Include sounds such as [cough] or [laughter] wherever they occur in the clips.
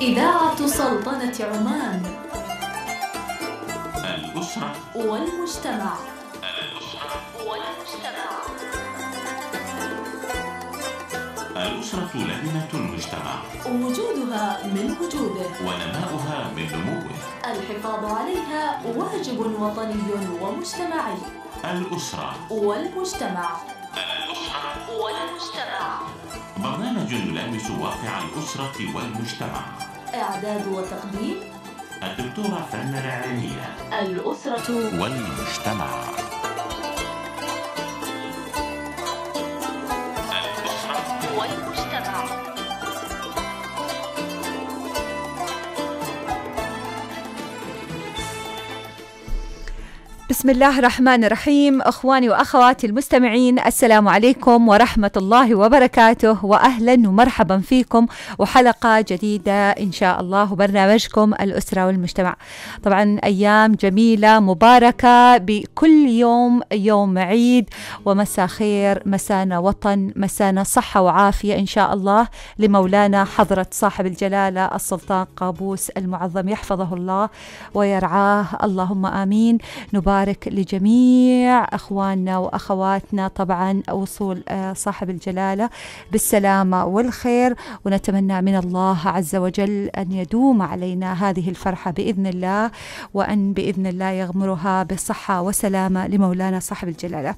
إذاعة سلطنة عمان الأسرة والمجتمع الأسرة والمجتمع الأسرة لبنة المجتمع وجودها من وجوده ونماؤها من نموه الحفاظ عليها واجب وطني ومجتمعي الأسرة والمجتمع الأسرة والمجتمع برنامج يلامس واقع الأسرة والمجتمع إعداد وتقديم الدكتورة فنان العلمية الأسرة والمجتمع بسم الله الرحمن الرحيم اخواني واخواتي المستمعين السلام عليكم ورحمه الله وبركاته واهلا ومرحبا فيكم وحلقه جديده ان شاء الله وبرنامجكم الاسره والمجتمع. طبعا ايام جميله مباركه بكل يوم يوم عيد ومساء خير مسانا وطن مسانا صحه وعافيه ان شاء الله لمولانا حضره صاحب الجلاله السلطان قابوس المعظم يحفظه الله ويرعاه اللهم امين نبارك وذلك لجميع أخواننا وأخواتنا طبعا وصول آه، صاحب الجلالة بالسلامة والخير ونتمنى من الله عز وجل أن يدوم علينا هذه الفرحة بإذن الله وأن بإذن الله يغمرها بالصحة وسلامة لمولانا صاحب الجلالة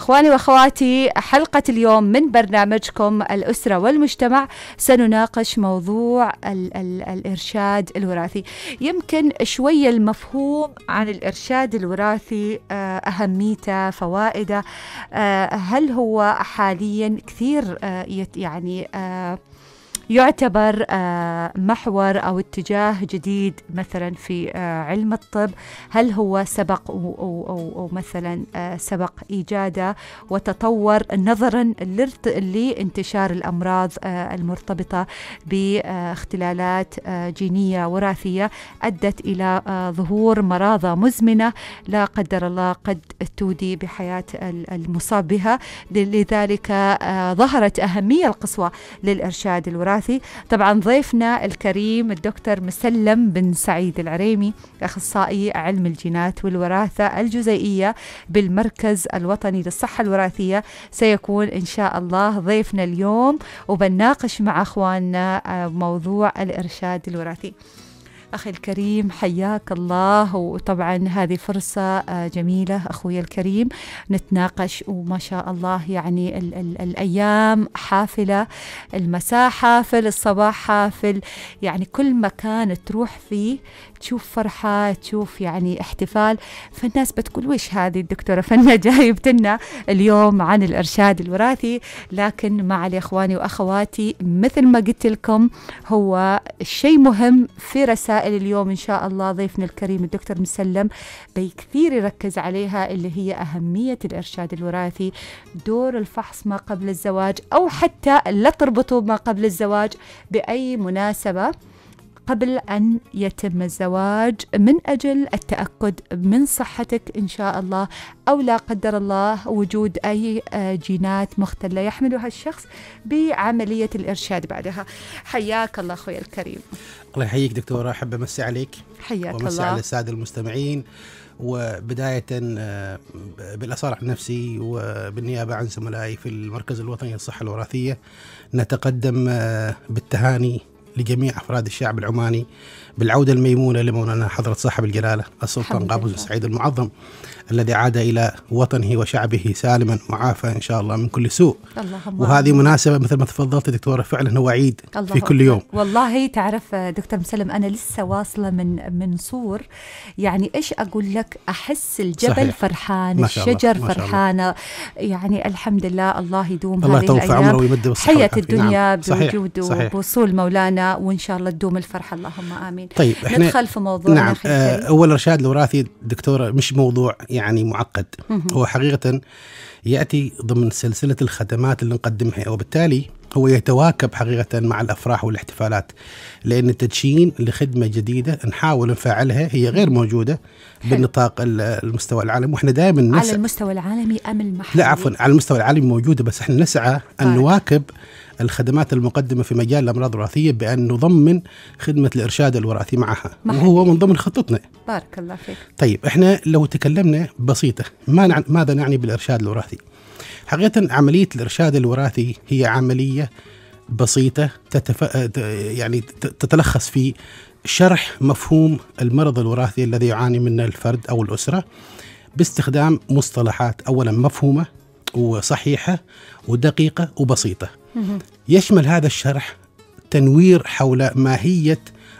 اخواني واخواتي حلقه اليوم من برنامجكم الاسره والمجتمع سنناقش موضوع ال ال الارشاد الوراثي يمكن شويه المفهوم عن الارشاد الوراثي آه، اهميته فوائده آه، هل هو حاليا كثير آه، يعني يعتبر آه، محور أو اتجاه جديد مثلا في آه، علم الطب هل هو سبق ومثلا آه، سبق إيجاده وتطور نظرا لانتشار الأمراض المرتبطة باختلالات جينية وراثية أدت إلى ظهور مراضة مزمنة لا قدر الله قد تودي بحياة المصاب بها لذلك ظهرت أهمية القصوى للإرشاد الوراثي الابحاثي طبعا ضيفنا الكريم الدكتور مسلم بن سعيد العريمي اخصائي علم الجينات والوراثه الجزيئيه بالمركز الوطني للصحه الوراثيه سيكون ان شاء الله ضيفنا اليوم وبنناقش مع اخواننا آه، موضوع الارشاد الوراثي أخي الكريم حياك الله وطبعا هذه فرصة آه، جميلة أخوي الكريم نتناقش وما شاء الله يعني ال ال الأيام حافلة المساء حافل الصباح حافل يعني كل مكان تروح فيه تشوف فرحة تشوف يعني احتفال فالناس بتقول وش هذه الدكتورة فنة [laughs] جايبتنا اليوم عن الإرشاد الوراثي لكن مع إخواني وأخواتي مثل ما قلت لكم هو شيء مهم في رسائل اليوم إن شاء الله ضيفنا الكريم الدكتور مسلم بكثير يركز عليها اللي هي أهمية الإرشاد الوراثي دور الفحص ما قبل الزواج أو حتى لا تربطوا ما قبل الزواج بأي مناسبة قبل أن يتم الزواج من أجل التأكد من صحتك إن شاء الله أو لا قدر الله وجود أي آه، جينات مختلة يحملها الشخص بعملية الإرشاد بعدها حياك الله أخوي الكريم الله يحييك دكتورة أحب أمسي عليك حياك ومسي الله على السادة المستمعين وبداية آه، بالأسار عن نفسي وبالنيابة عن زملائي في المركز الوطني للصحة الوراثية نتقدم آه، بالتهاني لجميع أفراد الشعب العماني بالعودة الميمونة لمولانا حضرة صاحب الجلالة السلطان قابوس سعيد المعظم الذي عاد إلى وطنه وشعبه سالما معافى إن شاء الله من كل سوء اللهم وهذه مناسبة مثل ما تفضلت دكتورة فعلا هو عيد في كل يوم والله تعرف دكتور مسلم أنا لسه واصلة من من صور يعني إيش أقول لك أحس الجبل صحيح. فرحان الشجر فرحانة يعني الحمد لله الله يدوم الله يطول عمره ويمد حياة الدنيا نعم. بوجود صحيح. وبوصول مولانا وإن شاء الله تدوم الفرحة اللهم آمين طيب ندخل في موضوع نعم آه، أول رشاد الوراثي دكتورة مش موضوع يعني يعني معقد هو حقيقة يأتي ضمن سلسلة الخدمات اللي نقدمها وبالتالي هو يتواكب حقيقة مع الأفراح والاحتفالات لأن التدشين لخدمة جديدة نحاول نفعلها هي غير موجودة بالنطاق المستوى العالمي وإحنا دائما نسعى على المستوى العالمي أم المحلي؟ لا عفوا على المستوى العالمي موجودة بس إحنا نسعى أن طيب. نواكب الخدمات المقدمه في مجال الامراض الوراثيه بان نضمن خدمه الارشاد الوراثي معها وهو من ضمن خطتنا بارك الله فيك طيب احنا لو تكلمنا بسيطه ما نع... ماذا نعني بالارشاد الوراثي حقيقه عمليه الارشاد الوراثي هي عمليه بسيطه تتف... يعني تتلخص في شرح مفهوم المرض الوراثي الذي يعاني منه الفرد او الاسره باستخدام مصطلحات اولا مفهومه وصحيحه ودقيقه وبسيطه يشمل هذا الشرح تنوير حول ماهيه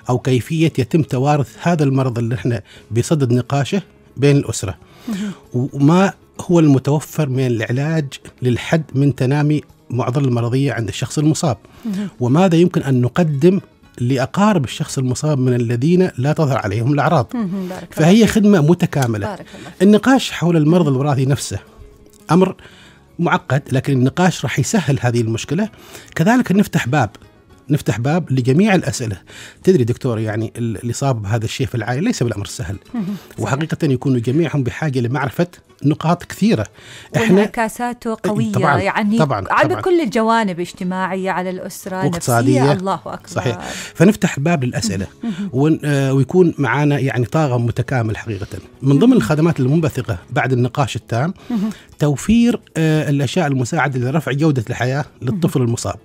او كيفيه يتم توارث هذا المرض اللي احنا بصدد نقاشه بين الاسره وما هو المتوفر من العلاج للحد من تنامي معضله المرضيه عند الشخص المصاب وماذا يمكن ان نقدم لأقارب الشخص المصاب من الذين لا تظهر عليهم الأعراض فهي خدمة متكاملة النقاش حول المرض الوراثي نفسه أمر معقد لكن النقاش راح يسهل هذه المشكله كذلك نفتح باب نفتح باب لجميع الاسئله تدري دكتور يعني اللي صاب بهذا الشيء في العائله ليس بالامر السهل وحقيقه يكونوا جميعهم بحاجه لمعرفه نقاط كثيره احنا انعكاساته قويه طبعاً يعني طبعاً على طبعاً كل الجوانب اجتماعيه على الاسره نفسيه الله اكبر صحيح فنفتح باب للاسئله آه، ويكون معنا يعني طاقم متكامل حقيقه من ضمن الخدمات المنبثقه بعد النقاش التام توفير آه، الاشياء المساعده لرفع جوده الحياه للطفل المصاب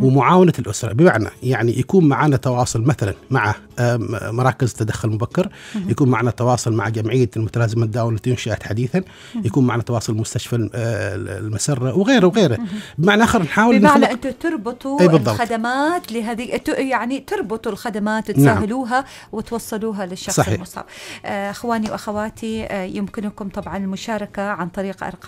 ومعاونه الاسره بمعنى يعني يكون معنا تواصل مثلا مع آه، مراكز التدخل المبكر يكون معنا تواصل مع جمعيه المتلازمه الداون التي انشات حديثا يكون معنا تواصل مستشفى آه، المسره وغيره وغيره بمعنى اخر نحاول بمعنى انتم تربطوا الخدمات لهذه يعني تربطوا الخدمات نعم. تسهلوها نعم. وتوصلوها للشخص صحيح. المصاب اخواني واخواتي يمكنكم طبعا المشاركه عن طريق ارقام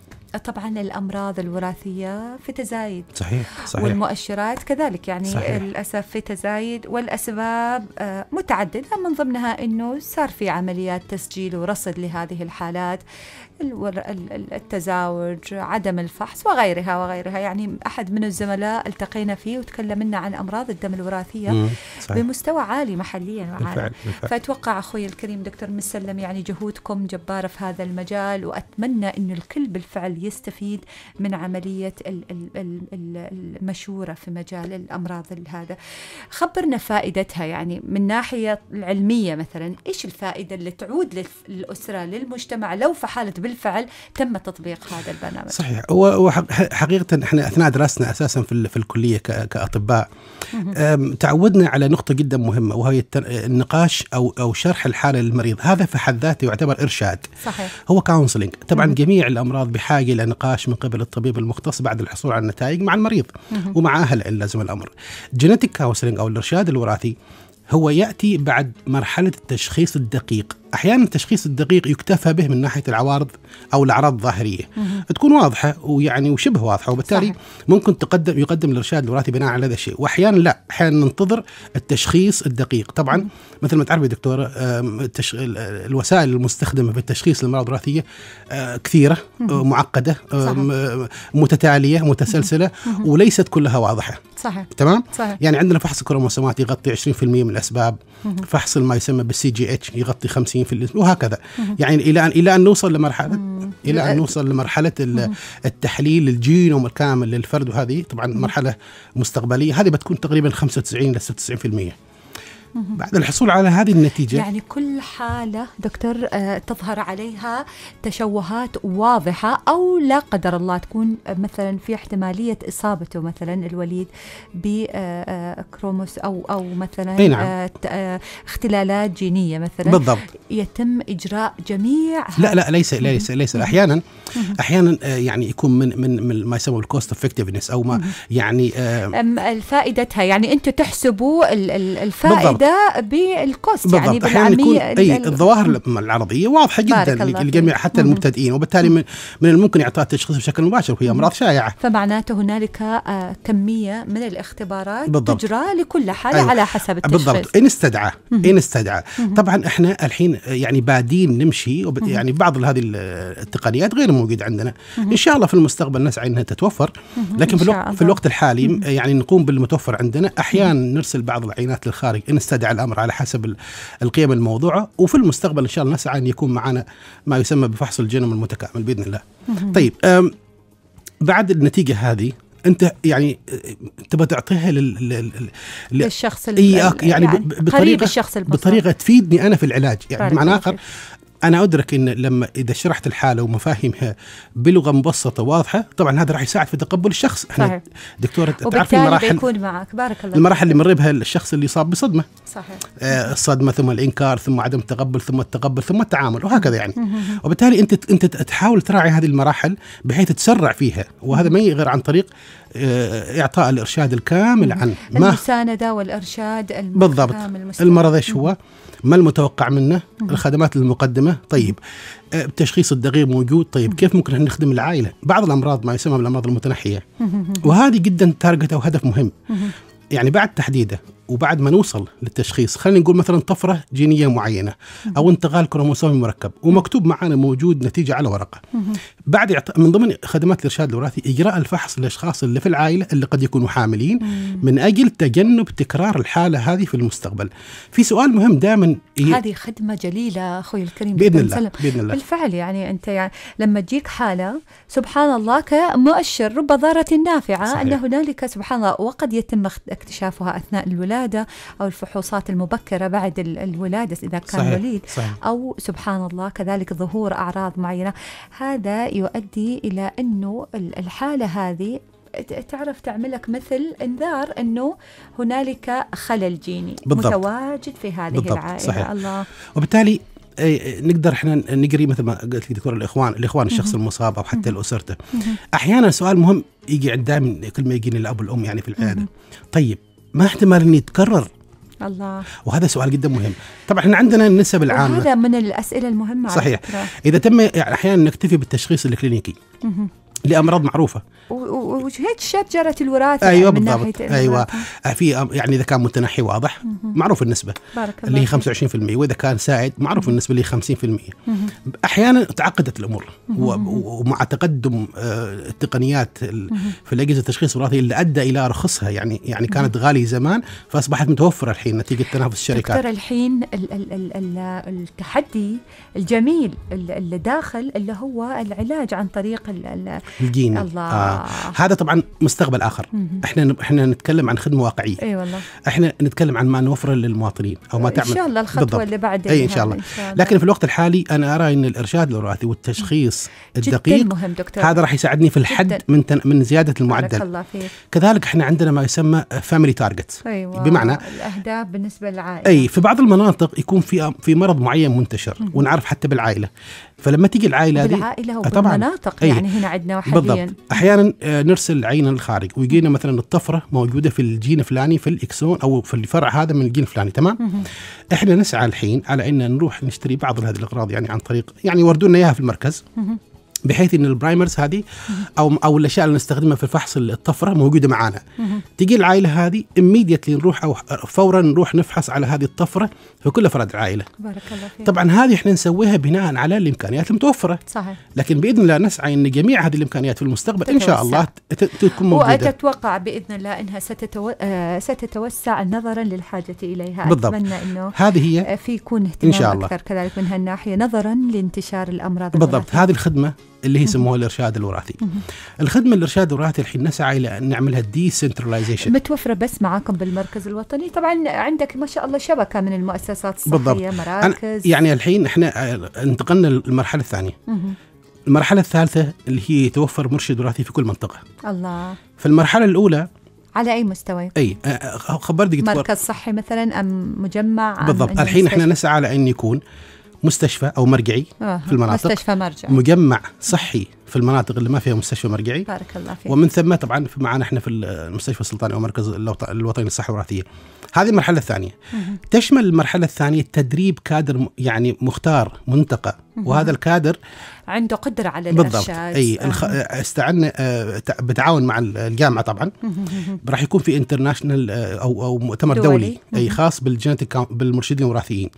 طبعا الامراض الوراثيه في تزايد صحيح صحيح والمؤشرات كذلك يعني صحيح. للاسف في تزايد والاسباب آه، متعدده من ضمنها انه صار في عمليات تسجيل ورصد لهذه الحالات التزاوج عدم الفحص وغيرها وغيرها يعني احد من الزملاء التقينا فيه وتكلمنا عن امراض الدم الوراثيه صحيح. بمستوى عالي محليا وعالي بالفعل. بالفعل. فاتوقع اخوي الكريم دكتور مسلم يعني جهودكم جباره في هذا المجال واتمنى انه الكل بالفعل يستفيد من عملية المشورة في مجال الأمراض هذا خبرنا فائدتها يعني من ناحية العلمية مثلا إيش الفائدة اللي تعود للأسرة للمجتمع لو فحالت بالفعل تم تطبيق هذا البرنامج صحيح وحقيقة إحنا أثناء دراستنا أساسا في, في الكلية كأطباء تعودنا على نقطة جدا مهمة وهي النقاش أو أو شرح الحالة للمريض هذا في حد ذاته يعتبر إرشاد صحيح هو كونسلينج طبعا جميع الأمراض بحاجة الى نقاش من قبل الطبيب المختص بعد الحصول على النتائج مع المريض ومع اهله ان لزم الامر. جينيتيك كاونسلنج او الارشاد الوراثي هو ياتي بعد مرحله التشخيص الدقيق احيانا التشخيص الدقيق يكتفى به من ناحيه العوارض او الاعراض الظاهريه تكون واضحه ويعني وشبه واضحه وبالتالي صحيح. ممكن تقدم يقدم الارشاد الوراثي بناء على هذا الشيء واحيانا لا احيانا ننتظر التشخيص الدقيق طبعا مثل ما تعرف يا دكتور التش... الوسائل المستخدمه في التشخيص للامراض الوراثيه آه، كثيره آه، معقده صحيح. آه، متتاليه متسلسله وليست كلها واضحه صحيح تمام صحيح. يعني عندنا فحص الكروموسومات يغطي 20% من الاسباب فحص ما يسمى بالسي جي اتش يغطي 50 ساعتين في الاسم وهكذا يعني الى ان الى ان نوصل لمرحله الى ان نوصل لمرحله التحليل الجينوم الكامل للفرد وهذه طبعا مرحله مستقبليه هذه بتكون تقريبا 95 ل 96% بعد الحصول على هذه النتيجة يعني كل حالة دكتور آه، تظهر عليها تشوهات واضحة أو لا قدر الله تكون مثلا في احتمالية إصابته مثلا الوليد بكروموس آه، آه، أو أو مثلا نعم. اختلالات جينية مثلا بالضبط يتم إجراء جميع لا لا ليس ليس ليس أحيانا أحيانا يعني يكون من من, من ما يسمى الكوست افكتفنس أو ما يعني فائدتها يعني أنتم تحسبوا الفائدة بالضبط ده بالكوست يعني بالعاميه اي الظواهر العرضيه واضحه جدا للجميع حتى مم. المبتدئين وبالتالي من, من الممكن اعطاء التشخيص بشكل مباشر وهي امراض شائعه فمعناته هنالك آه، كميه من الاختبارات بالضبط. تجرى لكل حاله أيوة. على حسب التشخيص بالضبط ان استدعى ان استدعى طبعا احنا الحين يعني بادين نمشي وب... يعني بعض هذه التقنيات غير موجوده عندنا ان شاء الله في المستقبل نسعى انها تتوفر لكن في الوقت, في الوقت الحالي يعني نقوم بالمتوفر عندنا احيانا نرسل بعض العينات للخارج ان يستدعى الامر على حسب القيم الموضوعه وفي المستقبل ان شاء الله نسعى ان يكون معنا ما يسمى بفحص الجينوم المتكامل باذن الله. طيب بعد النتيجه هذه انت يعني تبغى تعطيها لل... لل... للشخص آه، يعني, يعني بطريقه الشخص بطريقه تفيدني انا في العلاج يعني بمعنى اخر انا ادرك ان لما اذا شرحت الحاله ومفاهيمها بلغه مبسطه واضحه طبعا هذا راح يساعد في تقبل الشخص احنا دكتوره تعرفي المراحل بيكون معك بارك الله المراحل اللي بها الشخص اللي صاب بصدمه صحيح آه الصدمه ثم الانكار ثم عدم التقبل ثم التقبل ثم التعامل وهكذا يعني وبالتالي انت انت تحاول تراعي هذه المراحل بحيث تسرع فيها وهذا ما يغير عن طريق آه، اعطاء الارشاد الكامل عن ما المسانده والارشاد الكامل بالضبط المرض ايش هو؟ ما المتوقع منه؟ الخدمات المقدمه طيب التشخيص آه، الدقيق موجود طيب كيف ممكن نخدم العائله؟ بعض الامراض ما يسمى بالامراض المتنحيه وهذه جدا تارجت او هدف مهم يعني بعد تحديده وبعد ما نوصل للتشخيص خلينا نقول مثلا طفره جينيه معينه او انتقال كروموسومي مركب ومكتوب معنا موجود نتيجه على ورقه بعد من ضمن خدمات الارشاد الوراثي اجراء الفحص للاشخاص اللي في العائله اللي قد يكونوا حاملين من اجل تجنب تكرار الحاله هذه في المستقبل في سؤال مهم دائما إيه؟ هذه خدمه جليله اخوي الكريم باذن الله باذن الله بالفعل يعني انت يعني لما تجيك حاله سبحان الله كمؤشر رب ضاره نافعه صحيح. ان هنالك سبحان الله وقد يتم اكتشافها اثناء الولاده الولاده او الفحوصات المبكره بعد الولاده اذا كان صحيح. وليد صحيح. او سبحان الله كذلك ظهور اعراض معينه هذا يؤدي الى انه الحاله هذه تعرف تعملك مثل انذار انه هنالك خلل جيني بالضبط. متواجد في هذه بالضبط. العائله صحيح. الله وبالتالي إيه، إيه، نقدر احنا نقري مثل ما قلت لك دكتور الاخوان الاخوان الشخص المصاب او حتى اسرته احيانا سؤال مهم يجي عند دائما كل ما يجيني الاب والام يعني في العياده طيب ما احتمال انه يتكرر الله وهذا سؤال جدا مهم طبعا احنا عندنا النسب العامه هذا من الاسئله المهمه صحيح على اذا تم احيانا نكتفي بالتشخيص الكلينيكي لامراض معروفه وهيك شات جرت الوراثه ايوه من بالضبط ناحية ايوه آه، في آه، يعني اذا كان متنحي واضح معروف النسبه بارك اللي هي 25% واذا كان ساعد معروف النسبه اللي هي 50% احيانا تعقدت الامور ومع تقدم آه، التقنيات في الاجهزه التشخيص الوراثي اللي ادى الى رخصها يعني يعني كانت غاليه زمان فاصبحت متوفره الحين نتيجه تنافس الشركات دكتور الحين ال ال ال ال التحدي الجميل اللي داخل اللي هو العلاج عن طريق ال ال الجيني الله. آه. هذا طبعا مستقبل اخر مم. احنا احنا نتكلم عن خدمه واقعيه اي والله احنا نتكلم عن ما نوفره للمواطنين او ما تعمل ان شاء الله الخطوه بالضبط. اللي بعد اي إن شاء, الله. ان شاء الله لكن في الوقت الحالي انا ارى ان الارشاد الوراثي والتشخيص الدقيق مهم دكتور. هذا راح يساعدني في الحد جداً. من تن... من زياده المعدل الله فيك. كذلك احنا عندنا ما يسمى فاميلي تارجت أيوة. بمعنى الاهداف بالنسبه للعائله اي في بعض المناطق يكون في في مرض معين منتشر ونعرف حتى بالعائله فلما تيجي العائله دي العائلة آه، وبالمناطق طبعاً يعني هنا عندنا حاليا بالضبط احيانا آه، نرسل العينه للخارج ويجينا مثلا الطفره موجوده في الجين الفلاني في الاكسون او في الفرع هذا من الجين الفلاني تمام مم. احنا نسعى الحين على ان نروح نشتري بعض هذه الاغراض يعني عن طريق يعني يوردوا لنا اياها في المركز مم. بحيث ان البرايمرز هذه او او الاشياء اللي نستخدمها في الفحص الطفره موجوده معانا تجي العائله هذه اميديتلي نروح او فورا نروح نفحص على هذه الطفره في كل افراد العائله بارك الله فيك طبعا هذه احنا نسويها بناء على الامكانيات المتوفره صحيح لكن باذن الله نسعى ان جميع هذه الامكانيات في المستقبل تتوسع. ان شاء الله تكون موجوده واتوقع باذن الله انها ستتو... آه، ستتوسع نظرا للحاجه اليها بالضبط اتمنى انه هذه هي آه، في يكون اهتمام إن شاء الله. اكثر كذلك من هالناحيه نظرا لانتشار الامراض بالضبط هذه الخدمه اللي هي يسموها الارشاد الوراثي. الخدمه الارشاد الوراثي الحين نسعى الى ان نعملها ديسنترلايزيشن. متوفره بس معاكم بالمركز الوطني، طبعا عندك ما شاء الله شبكه من المؤسسات الصحيه بالضبط. مراكز يعني الحين احنا آه، انتقلنا للمرحله الثانيه. المرحله الثالثه اللي هي يتوفر مرشد وراثي في كل منطقه. الله. في المرحله الاولى على اي مستوى؟ اي آه، آه، خبر دقيقة مركز صحي مثلا ام مجمع بالضبط الحين احنا نسعى على ان يكون مستشفى او مرجعي آه. في المناطق مستشفى مرجع مجمع صحي في المناطق اللي ما فيها مستشفى مرجعي بارك الله فيك ومن ثم طبعا معنا احنا في المستشفى السلطاني او مركز الوطني للصحه الوراثيه هذه المرحله الثانيه تشمل المرحله الثانيه تدريب كادر يعني مختار منتقى وهذا الكادر عنده قدره على الارشاد بالضبط اي الخ... استعنا آه، بتعاون مع الجامعه طبعا راح يكون في انترناشونال آه، او او مؤتمر دولي, دولي. اي خاص بالجينيتيك بالمرشدين الوراثيين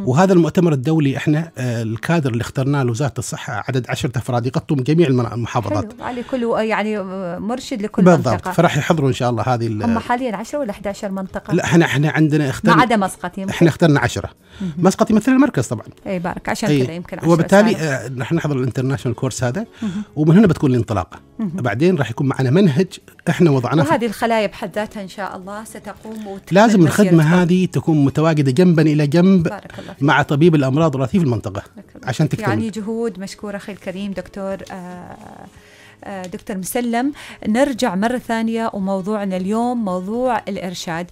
وهذا المؤتمر الدولي احنا آه، الكادر اللي اخترناه لوزاره الصحه عدد 10 افراد يغطوا جميع المحافظات حلو. على كل يعني مرشد لكل بالضبط. منطقه بالضبط فراح يحضروا ان شاء الله هذه هم حاليا 10 ولا 11 منطقه لا احنا احنا عندنا اخترنا ما عدا مسقط يمكن احنا اخترنا 10 مسقط يمثل المركز طبعا اي بارك عشان كذا يمكن ممكن وبالتالي آه، رح نحضر الانترناشونال كورس هذا ومن هنا بتكون الانطلاقه بعدين راح يكون معنا منهج احنا وضعناه وهذه الخلايا بحد ذاتها ان شاء الله ستقوم لازم الخدمه هذه تكون متواجده جنبا الى جنب مع طبيب الامراض الوراثيه في المنطقه عشان تكتمل يعني جهود مشكوره اخي الكريم دكتور آه، آه، دكتور مسلم نرجع مرة ثانية وموضوعنا اليوم موضوع الإرشاد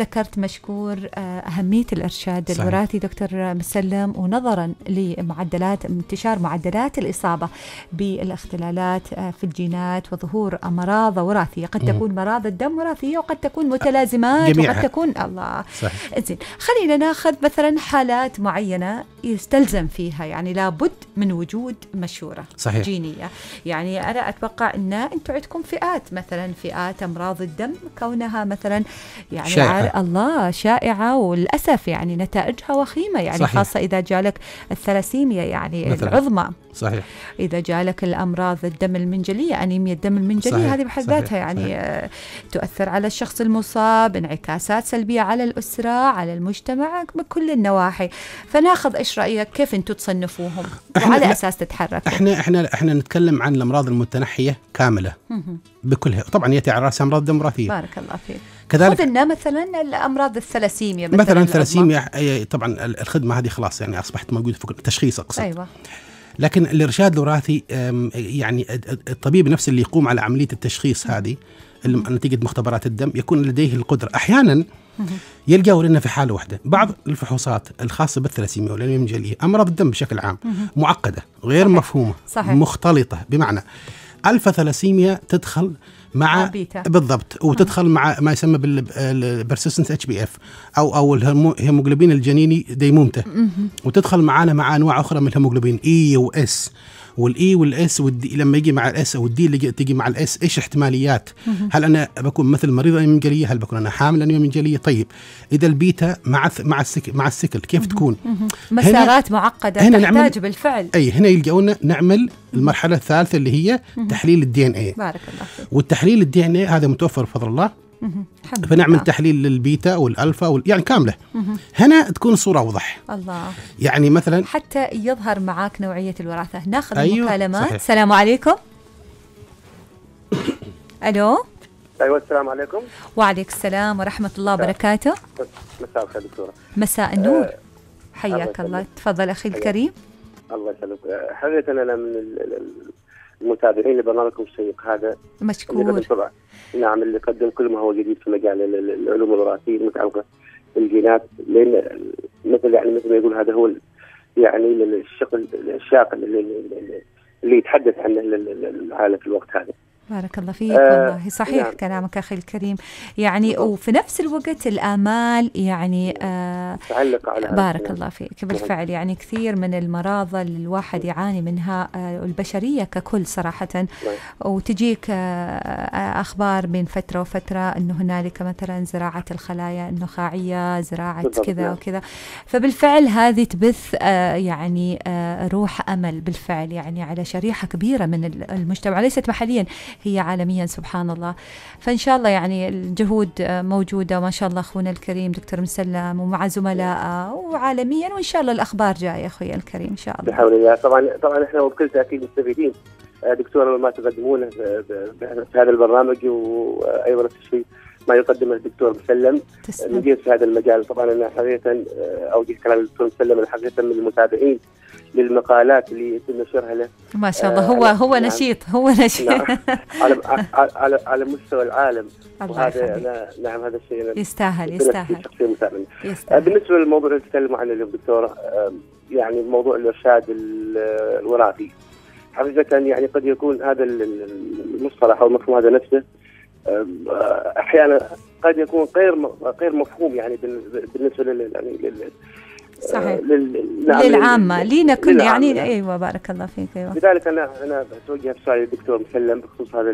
ذكرت مشكور آه، أهمية الإرشاد الوراثي دكتور مسلم ونظرا لمعدلات انتشار معدلات الإصابة بالاختلالات آه، في الجينات وظهور أمراض وراثية قد تكون مراض الدم وراثية وقد تكون متلازمات جميعها. وقد تكون الله زين خلينا ناخذ مثلا حالات معينة يستلزم فيها يعني لابد من وجود مشورة صحيح. جينية يعني أنا أتوقع أن أنتم عندكم فئات مثلا فئات أمراض الدم كونها مثلا يعني شائعة, الله شائعة وللأسف يعني نتائجها وخيمة يعني صحيح. خاصة إذا جالك الثلاسيميا يعني مثلا. العظمى صحيح إذا جالك الأمراض الدم المنجلية أنيميا الدم المنجلية صحيح. هذه بحد ذاتها يعني صحيح. تؤثر على الشخص المصاب انعكاسات سلبية على الأسرة على المجتمع بكل النواحي فناخذ إيش رأيك كيف أنتم تصنفوهم وعلى أساس تتحرك احنا احنا احنا نتكلم عن الأمراض المتنحية كاملة بكلها طبعا يأتي على رأسها أمراض ديموغرافية بارك الله فيك كذلك قلنا مثلا الامراض الثلاسيميا مثلا, مثلا الثلاسيميا طبعا الخدمه هذه خلاص يعني اصبحت موجوده في تشخيص اقصد ايوه لكن الارشاد الوراثي يعني الطبيب نفسه اللي يقوم على عمليه التشخيص هذه نتيجه مختبرات الدم يكون لديه القدره احيانا يلقى ورنا في حاله واحده بعض الفحوصات الخاصه بالثلاسيميا والانيميا امراض الدم بشكل عام معقده غير صحيح. مفهومه صحيح. مختلطه بمعنى الفا ثلاسيميا تدخل مع بالضبط وتدخل مع ما يسمى بالبرسيستنس اتش بي اف او او الهيموجلوبين الجنيني ديمومته وتدخل معانا مع انواع اخرى من الهيموجلوبين اي e واس والاي والاس والدي لما يجي مع الاس او الدي اللي تيجي مع الاس ايش احتماليات؟ هل انا بكون مثل مريض انيميا جليه؟ هل بكون انا حامل انيميا جليه؟ طيب اذا البيتا مع مع السكل مع السكل كيف تكون؟ مسارات معقده هنا تحتاج نعمل بالفعل اي هنا يلقونا نعمل المرحله الثالثه اللي هي تحليل الدي ان اي بارك الله فيك والتحليل الدي ان اي هذا متوفر بفضل الله فنعمل تحليل للبيتا والالفا وال... يعني كامله هنا تكون الصوره اوضح الله يعني مثلا حتى يظهر معاك نوعيه الوراثه ناخذ أيوه مكالمات السلام عليكم الو ايوه السلام عليكم وعليك السلام ورحمه الله وبركاته مساء الخير دكتوره مساء النور أه حياك الله تفضل اخي الكريم الله يسلمك آه، حقيقه انا من المتابعين لبرنامجكم الشيق هذا مشكور نعم اللي قدم كل ما هو جديد في مجال العلوم الوراثيه المتعلقه بالجينات لان مثل يعني مثل ما يقول هذا هو يعني الشق الشاق اللي, اللي يتحدث عنه العالم في الوقت هذا. بارك الله فيك آه، والله صحيح نعم. كلامك اخي الكريم يعني بالضبط. وفي نفس الوقت الامال يعني نعم. آه، تعلق على بارك نعم. الله فيك نعم. بالفعل يعني كثير من المراضى اللي الواحد نعم. يعاني منها آه، البشريه ككل صراحه نعم. وتجيك اخبار بين فتره وفتره انه هنالك مثلا زراعه الخلايا النخاعيه زراعه كذا نعم. وكذا فبالفعل هذه تبث يعني روح امل بالفعل يعني على شريحه كبيره من المجتمع ليست محليا هي عالميا سبحان الله فإن شاء الله يعني الجهود موجودة ما شاء الله أخونا الكريم دكتور مسلم ومع زملائه وعالميا وإن شاء الله الأخبار جاية أخوي الكريم إن شاء الله بحول الله طبعا طبعا إحنا وبكل تأكيد مستفيدين آه، دكتور ما تقدمونه في هذا البرنامج وأيضا في ما يقدمه الدكتور مسلم مدير في هذا المجال طبعا انا حقيقه آه، اوجه كلام الدكتور مسلم حقيقه من المتابعين للمقالات اللي يتم نشرها له ما شاء الله هو آه، هو نعم. نشيط هو نعم. نشيط نعم. على على على مستوى العالم هذا وهذا نعم هذا الشيء يستاهل يستاهل يستاهل آه، بالنسبه للموضوع اللي تكلموا عنه اليوم يعني موضوع الارشاد الوراثي حقيقه يعني قد يكون هذا المصطلح او المفهوم هذا نفسه آه، احيانا قد يكون غير غير مفهوم يعني بالنسبه لل يعني صحيح آه، نعم، للعامه لينا كلنا يعني ايوه بارك الله فيك ايوه لذلك انا انا بتوجه بسؤال للدكتور مسلم بخصوص هذا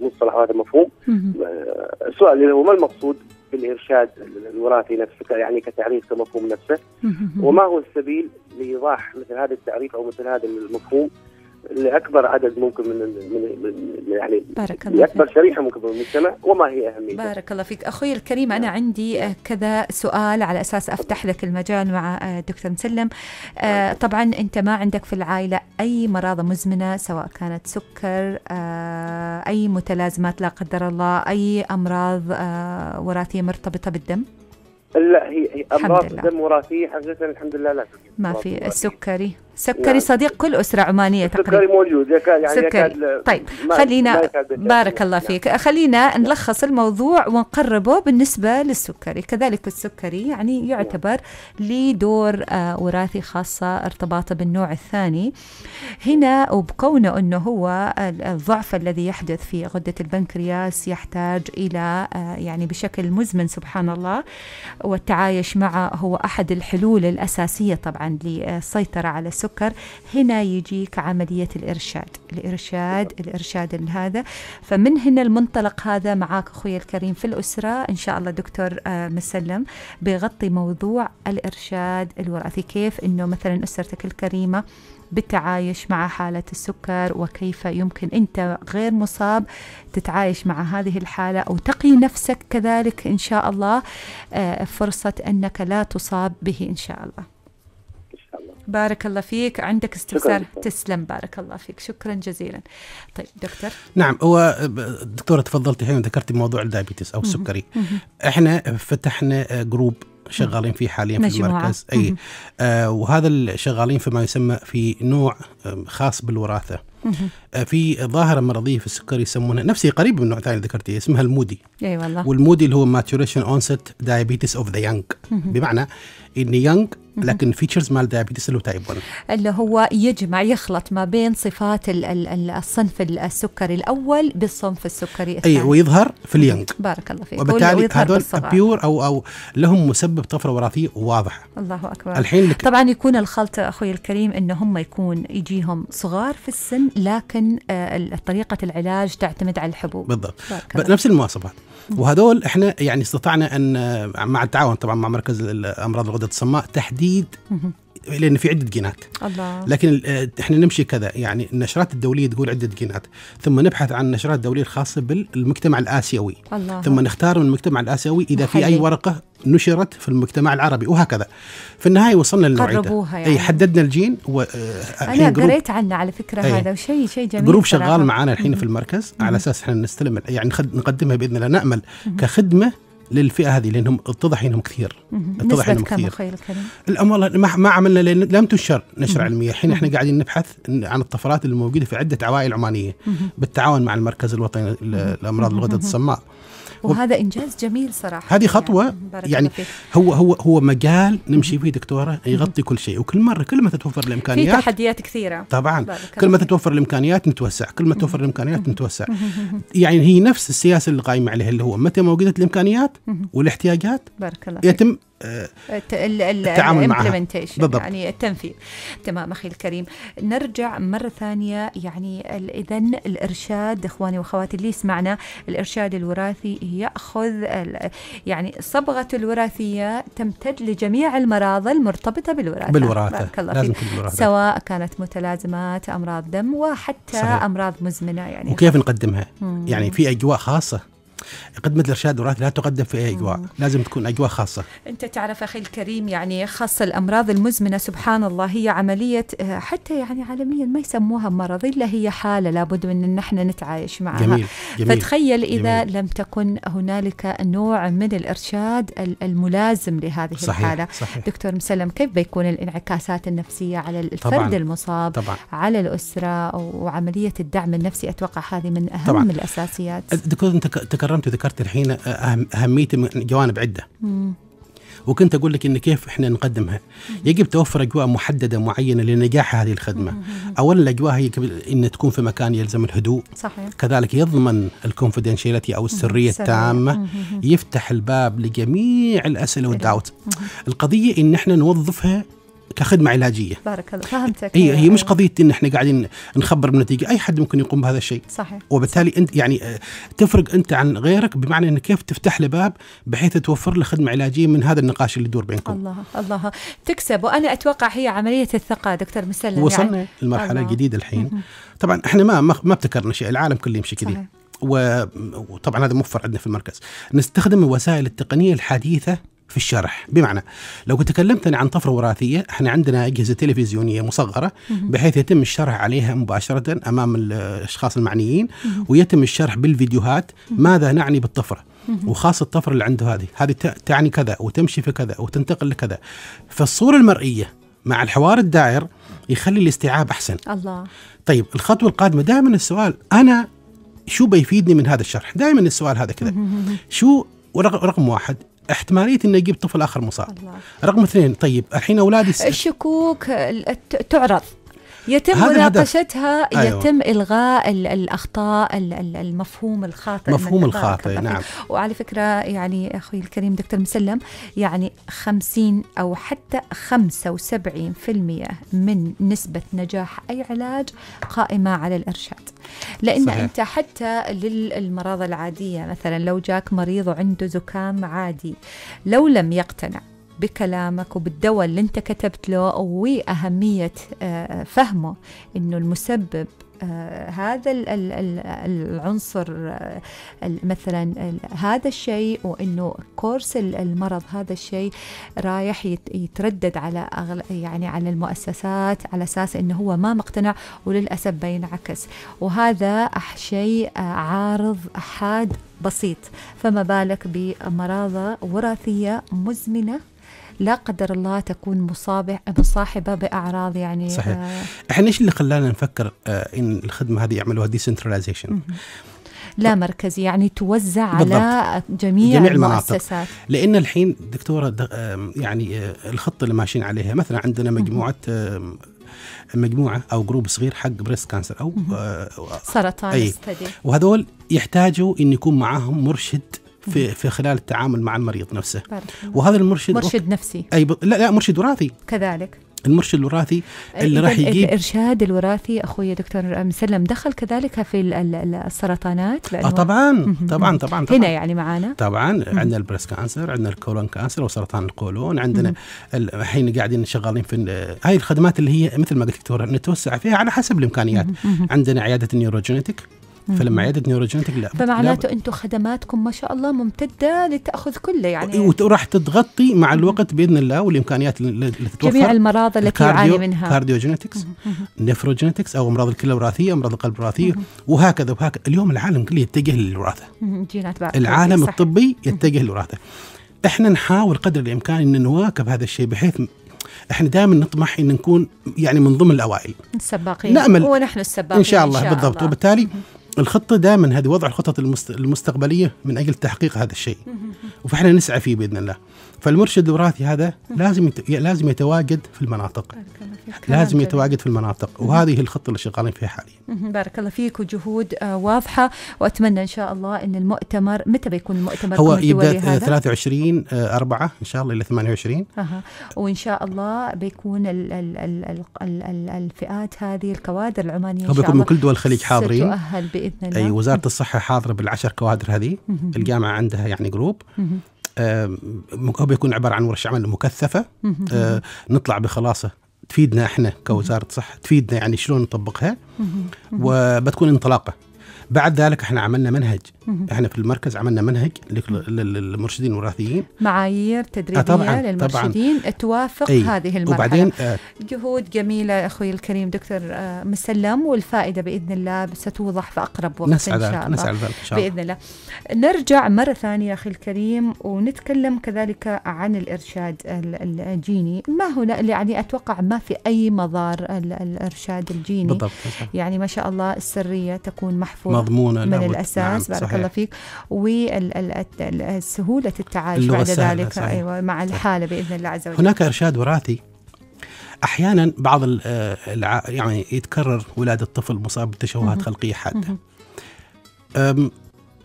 المصطلح وهذا المفهوم آه، السؤال هو ما المقصود بالارشاد الوراثي نفسه يعني كتعريف كمفهوم نفسه وما هو السبيل لايضاح مثل هذا التعريف او مثل هذا المفهوم لاكبر عدد ممكن من, من يعني بارك الله لاكبر فيك. شريحه ممكن من المجتمع وما هي اهميه بارك الله فيك اخوي الكريم انا عندي نعم. كذا سؤال على اساس افتح لك المجال مع الدكتور آه، مسلم آه، نعم. طبعا انت ما عندك في العائله اي مرضى مزمنه سواء كانت سكر آه، اي متلازمات لا قدر الله اي امراض وراثيه مرتبطه بالدم لا هي امراض الدم وراثيه حقيقه الحمد لله لا ما في السكري سكري نعم. صديق كل أسرة عمانية تقريبا يعني سكري موجود يعني سكري. طيب خلينا بارك الله نعم. فيك نعم. خلينا نلخص الموضوع ونقربه بالنسبة للسكري كذلك السكري يعني يعتبر نعم. دور آه، وراثي خاصة ارتباطه بالنوع الثاني هنا وبكونه أنه هو الضعف الذي يحدث في غدة البنكرياس يحتاج إلى آه، يعني بشكل مزمن سبحان الله والتعايش معه هو أحد الحلول الأساسية طبعا للسيطرة على السكري السكر هنا يجيك عملية الإرشاد الإرشاد الإرشاد هذا فمن هنا المنطلق هذا معاك أخوي الكريم في الأسرة إن شاء الله دكتور آه، مسلم بيغطي موضوع الإرشاد الوراثي كيف أنه مثلا أسرتك الكريمة بالتعايش مع حالة السكر وكيف يمكن أنت غير مصاب تتعايش مع هذه الحالة أو تقي نفسك كذلك إن شاء الله آه، فرصة أنك لا تصاب به إن شاء الله بارك الله فيك عندك استفسار تسلم بارك الله فيك شكرا جزيلا طيب دكتور نعم هو دكتوره تفضلتي الحين ذكرتي موضوع الدايبيتس او السكري احنا فتحنا جروب شغالين فيه حاليا في المركز اي آه وهذا شغالين فيما يسمى في نوع خاص بالوراثه آه في ظاهره مرضيه في السكري يسمونها نفسي قريب من نوع ثاني ذكرتيه اسمها المودي اي والله والمودي اللي هو ماتوريشن اونست دايابيتس اوف ذا يانج بمعنى ان يونغ لكن فيتشرز مال دايابيتس اللي هو تايب 1 اللي هو يجمع يخلط ما بين صفات الـ الـ الصنف السكري الاول بالصنف السكري الثاني اي ويظهر في اليانج بارك الله فيك وبالتالي هذول بيور او او لهم مسبب طفره وراثيه واضحه الله اكبر الحين لك طبعا يكون الخلط اخوي الكريم انه هم يكون يجيهم صغار في السن لكن آه، طريقه العلاج تعتمد على الحبوب بالضبط نفس المواصفات وهدول احنا يعني استطعنا ان مع التعاون طبعا مع مركز الامراض الغدد الصماء تحديد لان في عده جينات الله. لكن آه، احنا نمشي كذا يعني النشرات الدوليه تقول عده جينات ثم نبحث عن النشرات الدوليه الخاصه بالمجتمع الاسيوي الله. ثم نختار من المجتمع الاسيوي اذا محلي. في اي ورقه نشرت في المجتمع العربي وهكذا في النهايه وصلنا للنوعيه يعني. اي حددنا الجين و آه، انا قريت عنه على فكره أي. هذا وشيء شيء جميل جروب شغال معانا الحين في المركز على اساس احنا نستلم يعني نقدمها باذن الله نامل كخدمه للفئه هذه لانهم اتضح انهم كثير اتضح انهم كثير الامر والله ما عملنا لان لم تنشر نشر مم. علميه الحين احنا قاعدين نبحث عن الطفرات الموجوده في عده عوائل عمانيه مم. بالتعاون مع المركز الوطني لامراض الغدد الصماء وهذا انجاز جميل صراحه هذه خطوه يعني, يعني هو هو هو مجال نمشي فيه دكتوره يغطي كل شيء وكل مره كل ما تتوفر الامكانيات في تحديات كثيره طبعا كل ما تتوفر الامكانيات نتوسع كل ما تتوفر الامكانيات نتوسع يعني هي نفس السياسه اللي قايمه عليها اللي هو متى ما وجدت الامكانيات والاحتياجات بارك الله يتم التعامل معها بالضبط يعني التنفيذ تمام أخي الكريم نرجع مرة ثانية يعني إذا الإرشاد إخواني وأخواتي اللي يسمعنا الإرشاد الوراثي يأخذ يعني صبغة الوراثية تمتد لجميع المراضى المرتبطة بالوراثة بالوراثة لازم فيه. بالوراثة. سواء كانت متلازمات أمراض دم وحتى صحيح. أمراض مزمنة يعني وكيف نقدمها؟ مم. يعني في أجواء خاصة خدمة الإرشاد الوراثي لا تقدم في أي أجواء مم. لازم تكون أجواء خاصة أنت تعرف أخي الكريم يعني خاصة الأمراض المزمنة سبحان الله هي عملية آه، حتى يعني عالميا ما يسموها مرض إلا هي حالة لابد من أن نحن نتعايش معها جميل. جميل. فتخيل إذا جميل. لم تكن هنالك نوع من الإرشاد الملازم لهذه صحيح. الحالة صحيح. دكتور مسلم كيف بيكون الانعكاسات النفسية على الفرد طبعاً. المصاب طبعاً. على الأسرة وعملية الدعم النفسي أتوقع هذه من أهم طبعاً. الأساسيات دكتور أنت تكرر تكرمت وذكرت الحين أهمية جوانب عدة وكنت اقول لك ان كيف احنا نقدمها يجب توفر اجواء محدده معينه لنجاح هذه الخدمه اولا الاجواء هي ان تكون في مكان يلزم الهدوء صحيح. كذلك يضمن الكونفدينشياليتي او السريه التامه يفتح الباب لجميع الاسئله والدعوات القضيه ان احنا نوظفها كخدمه علاجيه بارك الله فهمتك هي هي مش قضيه ان احنا قاعدين نخبر بالنتيجه اي حد ممكن يقوم بهذا الشيء صحيح وبالتالي صحيح. انت يعني آه، تفرق انت عن غيرك بمعنى انك كيف تفتح له باب بحيث توفر له خدمه علاجيه من هذا النقاش اللي يدور بينكم الله الله تكسب وانا اتوقع هي عمليه الثقه دكتور مسلم يعني. وصلنا يعني. لمرحله جديده الحين طبعا احنا ما ما ابتكرنا شيء العالم كله يمشي كذا وطبعا هذا موفر عندنا في المركز نستخدم الوسائل التقنيه الحديثه في الشرح بمعنى لو كنت تكلمت أنا عن طفرة وراثية احنا عندنا أجهزة تلفزيونية مصغرة بحيث يتم الشرح عليها مباشرة أمام الأشخاص المعنيين ويتم الشرح بالفيديوهات ماذا نعني بالطفرة وخاصة الطفرة اللي عنده هذه هذه تعني كذا وتمشي في كذا وتنتقل لكذا فالصورة المرئية مع الحوار الدائر يخلي الاستيعاب أحسن الله طيب الخطوة القادمة دائما السؤال أنا شو بيفيدني من هذا الشرح دائما السؤال هذا كذا شو رقم واحد احتماليه انه يجيب طفل اخر مصاب الله. رقم اثنين طيب الحين اولادي الشكوك تعرض يتم مناقشتها أيوة. يتم الغاء الـ الاخطاء الـ المفهوم الخاطئ مفهوم الخاطئ نعم وعلى فكره يعني اخوي الكريم دكتور مسلم يعني 50 او حتى 75% من نسبه نجاح اي علاج قائمه على الارشاد لان صحيح. انت حتى للمرضى العاديه مثلا لو جاك مريض وعنده زكام عادي لو لم يقتنع بكلامك وبالدواء اللي انت كتبت له واهميه آه، فهمه انه المسبب آه، هذا العنصر آه، مثلا هذا الشيء وانه كورس المرض هذا الشيء رايح يتردد على أغل يعني على المؤسسات على اساس انه هو ما مقتنع وللاسف بينعكس وهذا شيء عارض حاد بسيط فما بالك بامراض وراثيه مزمنه لا قدر الله تكون مصابه مصاحبه باعراض يعني صحيح آه احنا ايش اللي خلانا نفكر آه ان الخدمه هذه يعملوها ديسنتراليزيشن لا مركزي يعني توزع على جميع, جميع المؤسسات المناطق. لان الحين دكتوره آه، يعني آه، الخطه اللي ماشيين عليها مثلا عندنا مجموعه مجموعه او جروب صغير حق بريست كانسر او آه، سرطان أي. وهذول يحتاجوا ان يكون معاهم مرشد في في خلال التعامل مع المريض نفسه وهذا المرشد مرشد نفسي اي ب... لا لا مرشد وراثي كذلك المرشد الوراثي اللي راح يجيب الارشاد الوراثي اخوي دكتور مسلم دخل كذلك في السرطانات آه طبعا طبعا طبعا هنا يعني معانا طبعا عندنا البريست كانسر عندنا الكولون كانسر وسرطان القولون عندنا الحين قاعدين شغالين في هاي الخدمات اللي هي مثل ما قلت دكتور نتوسع فيها على حسب الامكانيات عندنا عياده النيوروجينيتك فلما عياده نيوروجينتك لا فمعناته انتم خدماتكم ما شاء الله ممتده لتاخذ كله يعني إيه، وراح تتغطي مع الوقت باذن الله والامكانيات اللي تتوفر جميع المراض التي يعاني منها كارديوجينيتكس نيفروجينيتكس او امراض الكلى الوراثيه امراض القلب الوراثيه وهكذا وهكذا اليوم العالم كله يتجه للوراثه العالم الطبي يتجه للوراثه احنا نحاول قدر الامكان ان نواكب هذا الشيء بحيث احنا دائما نطمح ان نكون يعني من ضمن الاوائل السباقين نامل ونحن السباقين ان شاء الله إن شاء بالضبط وبالتالي الخطة دائما هذه وضع الخطط المستقبلية من أجل تحقيق هذا الشيء وفإحنا نسعى فيه بإذن الله فالمرشد الوراثي هذا لازم لازم يتواجد في المناطق لازم يتواجد في المناطق وهذه الخطه اللي شغالين فيها حاليا بارك الله فيك وجهود آه، واضحه واتمنى ان شاء الله ان المؤتمر متى بيكون المؤتمر هو يبدا 23 4 آه، ان شاء الله الى 28 اها وان شاء الله بيكون ال ال ال الـ الـ الـ الفئات هذه الكوادر العمانيه هو بيكون من كل دول الخليج حاضرين باذن الله اي وزاره الصحه حاضره بالعشر كوادر هذه الجامعه عندها يعني جروب بيكون عباره عن ورش عمل مكثفه آه، نطلع بخلاصه تفيدنا احنا كوزاره صحه تفيدنا يعني شلون نطبقها وبتكون انطلاقه بعد ذلك احنا عملنا منهج احنا في المركز عملنا منهج للمرشدين الوراثيين معايير تدريبيه آه، طبعاً للمرشدين طبعاً توافق ايه هذه المرحله وبعدين آه جهود جميله اخوي الكريم دكتور آه مسلم والفائده باذن الله ستوضح في اقرب وقت ان شاء الله نسعد ان شاء الله باذن الله نرجع مره ثانيه اخي الكريم ونتكلم كذلك عن الارشاد الجيني ما هنا يعني اتوقع ما في اي مضار الارشاد الجيني بالضبط يعني ما شاء الله السريه تكون محفوظه مضمونه من الاساس نعم. بارك الله إيه. فيك وسهولة التعايش بعد ذلك سهلة. أيوة مع الحالة بإذن الله عز وجل هناك إرشاد وراثي احيانا بعض آه، يعني يتكرر ولاده طفل مصاب بتشوهات خلقيه حاده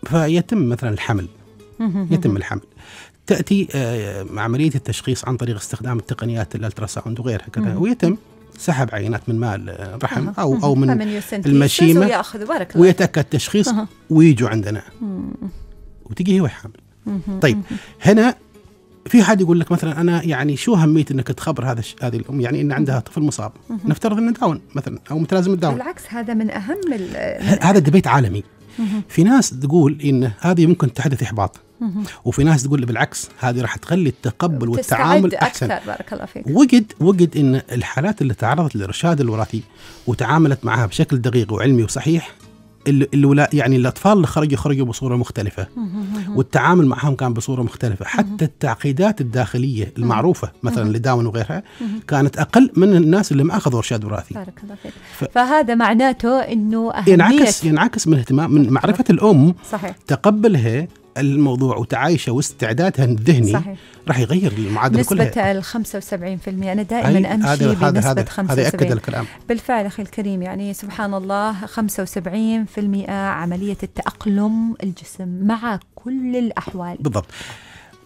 فيتم مثلا الحمل يتم الحمل تاتي آه، عمليه التشخيص عن طريق استخدام التقنيات الالتراساوند وغيرها كذا ويتم سحب عينات من مال الرحم او او من المشيمه ويتاكد تشخيص ويجوا عندنا وتجي هي وحامل طيب هنا في حد يقول لك مثلا انا يعني شو اهميه انك تخبر هذا هذه الام يعني ان عندها طفل مصاب نفترض انه داون مثلا او متلازم الداون بالعكس هذا من اهم هذا دبيت عالمي في ناس تقول ان هذه ممكن تحدث احباط وفي ناس تقول بالعكس هذه راح تخلي التقبل والتعامل أكثر احسن اكثر بارك الله فيك وجد وجد ان الحالات اللي تعرضت للارشاد الوراثي وتعاملت معها بشكل دقيق وعلمي وصحيح الولا يعني الاطفال اللي خرجوا خرجوا بصوره مختلفه والتعامل معهم كان بصوره مختلفه حتى التعقيدات الداخليه المعروفه مثلا لداون وغيرها كانت اقل من الناس اللي ما اخذوا ارشاد وراثي بارك الله فيك ف... فهذا معناته انه أهمية ينعكس ينعكس من اهتمام من معرفه الام صحيح. تقبلها الموضوع وتعايشه واستعدادها الذهني صحيح. راح يغير المعادله كلها نسبة ال 75% انا دائما امشي هذا بنسبة هذا هذا 75 هذا ياكد الكلام بالفعل اخي الكريم يعني سبحان الله 75% عملية التأقلم الجسم مع كل الاحوال بالضبط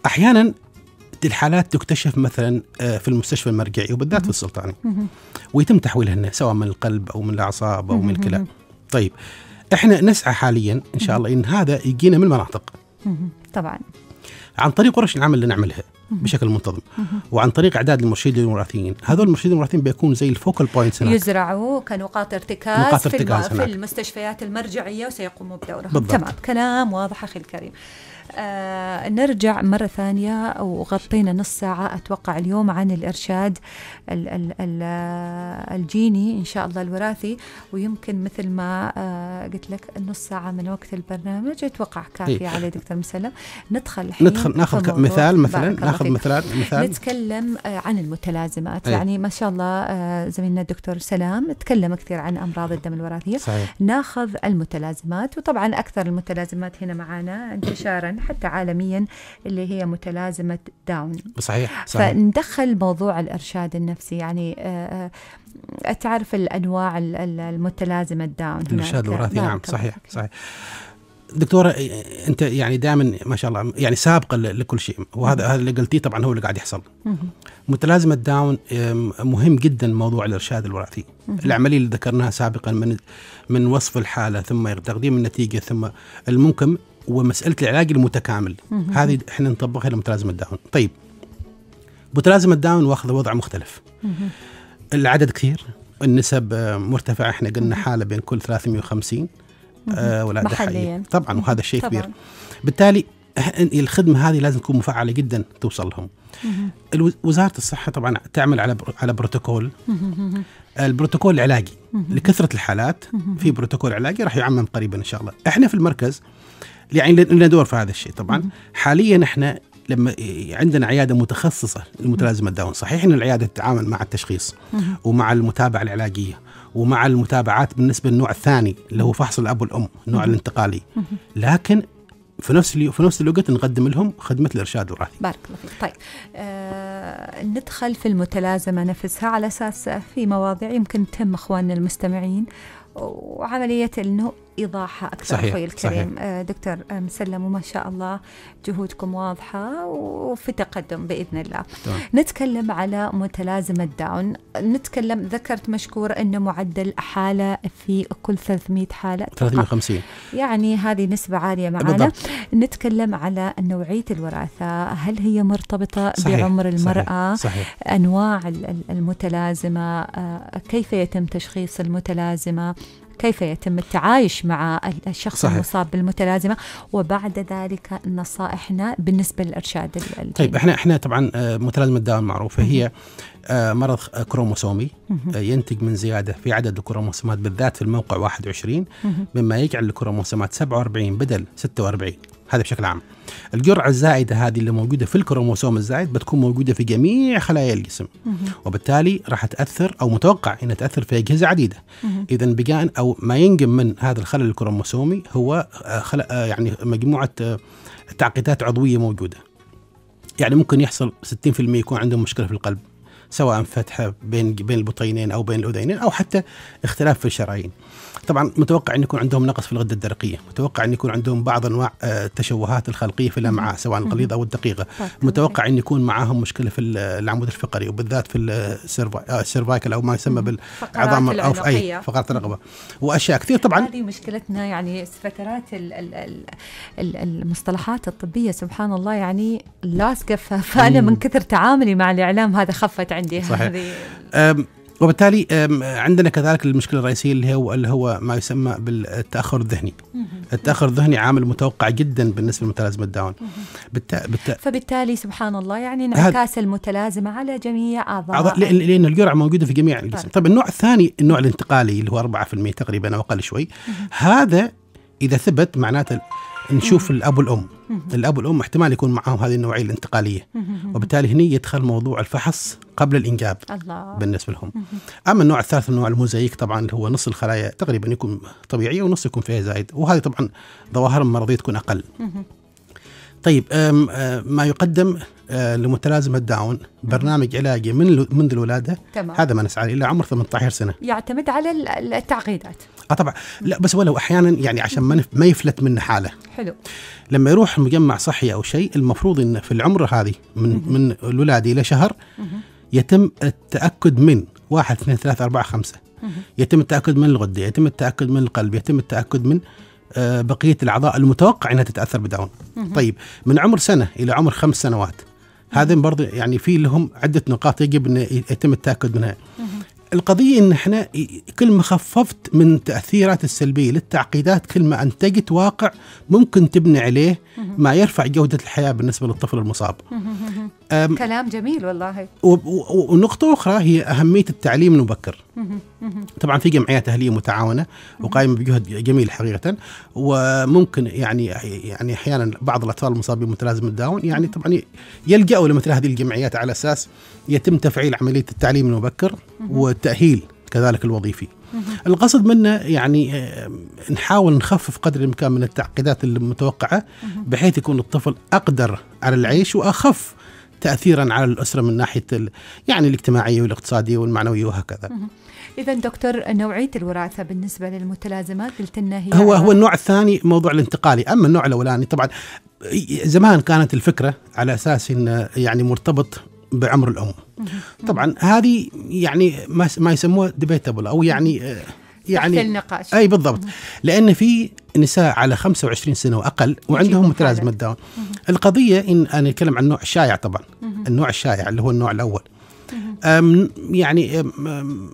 احيانا الحالات تكتشف مثلا آه، في المستشفى المرجعي وبالذات في السلطاني ويتم تحويلها سواء من القلب او من الاعصاب او من الكلى طيب احنا نسعى حاليا ان شاء الله ان هذا يجينا من المناطق طبعا عن طريق ورش العمل اللي نعملها بشكل منتظم وعن طريق اعداد المرشدين الوراثيين هذول المرشدين الوراثيين بيكون زي الفوكل بوينتس هناك يزرعوا كنقاط ارتكاز, نقاط ارتكاز في, في المستشفيات المرجعيه وسيقوموا بدورهم بالضبط. تمام كلام واضح اخي الكريم آه، نرجع مرة ثانية وغطينا نص ساعة أتوقع اليوم عن الإرشاد ال ال ال آه، الجيني إن شاء الله الوراثي ويمكن مثل ما آه، قلت لك نص ساعة من وقت البرنامج أتوقع كافية إيه. عليه دكتور مسلم ندخل الحين ندخل ناخذ مثال مثلا ناخذ مثال مثال نتكلم عن المتلازمات إيه. يعني ما شاء الله زميلنا الدكتور سلام تكلم كثير عن أمراض الدم الوراثية صحيح. ناخذ المتلازمات وطبعا أكثر المتلازمات هنا معنا انتشارا حتى عالميا اللي هي متلازمه داون صحيح, صحيح. فندخل موضوع الارشاد النفسي يعني آه، آه، تعرف الانواع المتلازمه داون الارشاد الوراثي نعم, نعم، صحيح صحيح دكتوره انت يعني دائما ما شاء الله يعني سابقه لكل شيء وهذا هذا اللي قلتيه طبعا هو اللي قاعد يحصل متلازمه داون مهم جدا موضوع الارشاد الوراثي العمليه اللي ذكرناها سابقا من من وصف الحاله ثم تقديم النتيجه ثم الممكن ومساله العلاج المتكامل هذه احنا نطبقها لمتلازمه داون طيب متلازمه داون واخذ وضع مختلف العدد كثير النسب آه، مرتفعه احنا قلنا حاله بين كل 350 ولاد آه، ولا محليا طبعا وهذا شيء كبير بالتالي الخدمه هذه لازم تكون مفعله جدا توصل لهم وزاره الصحه طبعا تعمل على على بروتوكول البروتوكول العلاجي لكثره الحالات في بروتوكول علاجي راح يعمم قريبا ان شاء الله احنا في المركز يعني لنا دور في هذا الشيء طبعا مم. حاليا احنا لما عندنا عياده متخصصه لمتلازمه داون صحيح ان العياده تتعامل مع التشخيص ومع المتابعه العلاجيه ومع المتابعات بالنسبه للنوع الثاني اللي هو فحص الاب والام النوع الانتقالي لكن في نفس في نفس الوقت نقدم لهم خدمه الارشاد الوراثي. بارك الله فيك، طيب آه ندخل في المتلازمه نفسها على اساس في مواضيع يمكن تهم اخواننا المستمعين وعمليه انه إيضاحها أكثر صحيح. أخوي الكريم صحيح. آه، دكتور آه، مسلم وما شاء الله جهودكم واضحة وفي تقدم بإذن الله طبعا. نتكلم على متلازمة داون نتكلم ذكرت مشكور أن معدل حالة في كل 300 حالة 350 يعني هذه نسبة عالية معنا بالضبط. نتكلم على نوعية الوراثة هل هي مرتبطة صحيح. بعمر المرأة صحيح. صحيح. أنواع المتلازمة آه، كيف يتم تشخيص المتلازمة كيف يتم التعايش مع الشخص صحيح. المصاب بالمتلازمه وبعد ذلك نصائحنا بالنسبه للارشاد طيب احنا احنا طبعا آه، متلازمه الداون معروفه هي آه، مرض كروموسومي آه، ينتج من زياده في عدد الكروموسومات بالذات في الموقع 21 مما يجعل الكروموسومات 47 بدل 46 هذا بشكل عام الجرعه الزائده هذه اللي موجوده في الكروموسوم الزائد بتكون موجوده في جميع خلايا الجسم وبالتالي راح تاثر او متوقع انها تاثر في اجهزه عديده اذا بجان او ما ينجم من هذا الخلل الكروموسومي هو آه، خلق آه، يعني مجموعه آه، تعقيدات عضويه موجوده يعني ممكن يحصل 60% يكون عندهم مشكله في القلب سواء فتحه بين بين البطينين او بين الاذينين او حتى اختلاف في الشرايين طبعا متوقع ان يكون عندهم نقص في الغده الدرقيه، متوقع ان يكون عندهم بعض انواع آه، التشوهات الخلقيه في الامعاء سواء الغليظه او الدقيقه، متوقع ان يكون معاهم مشكله في العمود الفقري وبالذات في آه، السيرفايكل او ما يسمى بالعظام او في اي فقرات الرقبه واشياء كثير طبعا هذه مشكلتنا يعني فترات المصطلحات الطبيه سبحان الله يعني لاصقه [laughs] فانا من كثر تعاملي مع الاعلام هذا خفت عندي صحيح. هذه وبالتالي عندنا كذلك المشكله الرئيسيه اللي هو اللي هو ما يسمى بالتاخر الذهني التاخر الذهني عامل متوقع جدا بالنسبه لمتلازمه داون بالت... بالت... فبالتالي سبحان الله يعني انعكاس هاد... المتلازمه على جميع اعضاء عض... لان الجرعه موجوده في جميع طيب. الجسم طيب النوع الثاني النوع الانتقالي اللي هو 4% تقريبا او اقل شوي هذا اذا ثبت معناته نشوف الاب والام الاب والام احتمال يكون معهم هذه النوعيه الانتقاليه وبالتالي هني يدخل موضوع الفحص قبل الانجاب الله. بالنسبه لهم اما النوع الثالث النوع الموزايك طبعا اللي هو نص الخلايا تقريبا يكون طبيعيه ونص يكون فيها زايد وهذه طبعا ظواهر المرضيه تكون اقل طيب أه، ما يقدم أه، لمتلازمه داون برنامج علاجي من منذ الولاده تمام. هذا ما نسعى الى عمر 18 سنه يعتمد على التعقيدات اه طبعا لا بس ولو احيانا يعني عشان ما يفلت منه حاله حلو لما يروح مجمع صحي او شيء المفروض انه في العمر هذه من مه. من الولاده الى شهر مه. يتم التاكد من واحد اثنين ثلاثة أربعة خمسة مه. يتم التاكد من الغده يتم التاكد من القلب يتم التاكد من آه، بقيه الاعضاء المتوقع انها تتاثر بداون طيب من عمر سنه الى عمر خمس سنوات هذا برضه يعني في لهم عده نقاط يجب ان يتم التاكد منها القضية إن إحنا كل ما خففت من التأثيرات السلبية للتعقيدات كل ما أنتجت واقع ممكن تبني عليه ما يرفع جودة الحياة بالنسبة للطفل المصاب كلام جميل والله ونقطة أخرى هي أهمية التعليم المبكر طبعا في جمعيات أهلية متعاونة وقائمة بجهد جميل حقيقة وممكن يعني يعني أحيانا بعض الأطفال المصابين بمتلازمة داون يعني طبعا يلجأوا لمثل هذه الجمعيات على أساس يتم تفعيل عملية التعليم المبكر والتأهيل كذلك الوظيفي القصد منه يعني آه، نحاول نخفف قدر الامكان من التعقيدات المتوقعه بحيث يكون الطفل اقدر على العيش واخف تاثيرا على الاسره من ناحيه يعني الاجتماعيه والاقتصاديه والمعنويه وهكذا. اذا دكتور نوعيه الوراثه بالنسبه للمتلازمات قلت لنا هي هو هو النوع الثاني موضوع الانتقالي، اما النوع الاولاني طبعا زمان كانت الفكره على اساس انه يعني مرتبط بعمر الام. طبعا هذه يعني ما يسموها ديبيتبل او يعني يعني تحت النقاش اي بالضبط لان في نساء على 25 سنه واقل وعندهم متلازمه داون القضيه ان انا اتكلم عن النوع الشائع طبعا النوع الشائع اللي هو النوع الاول يعني أم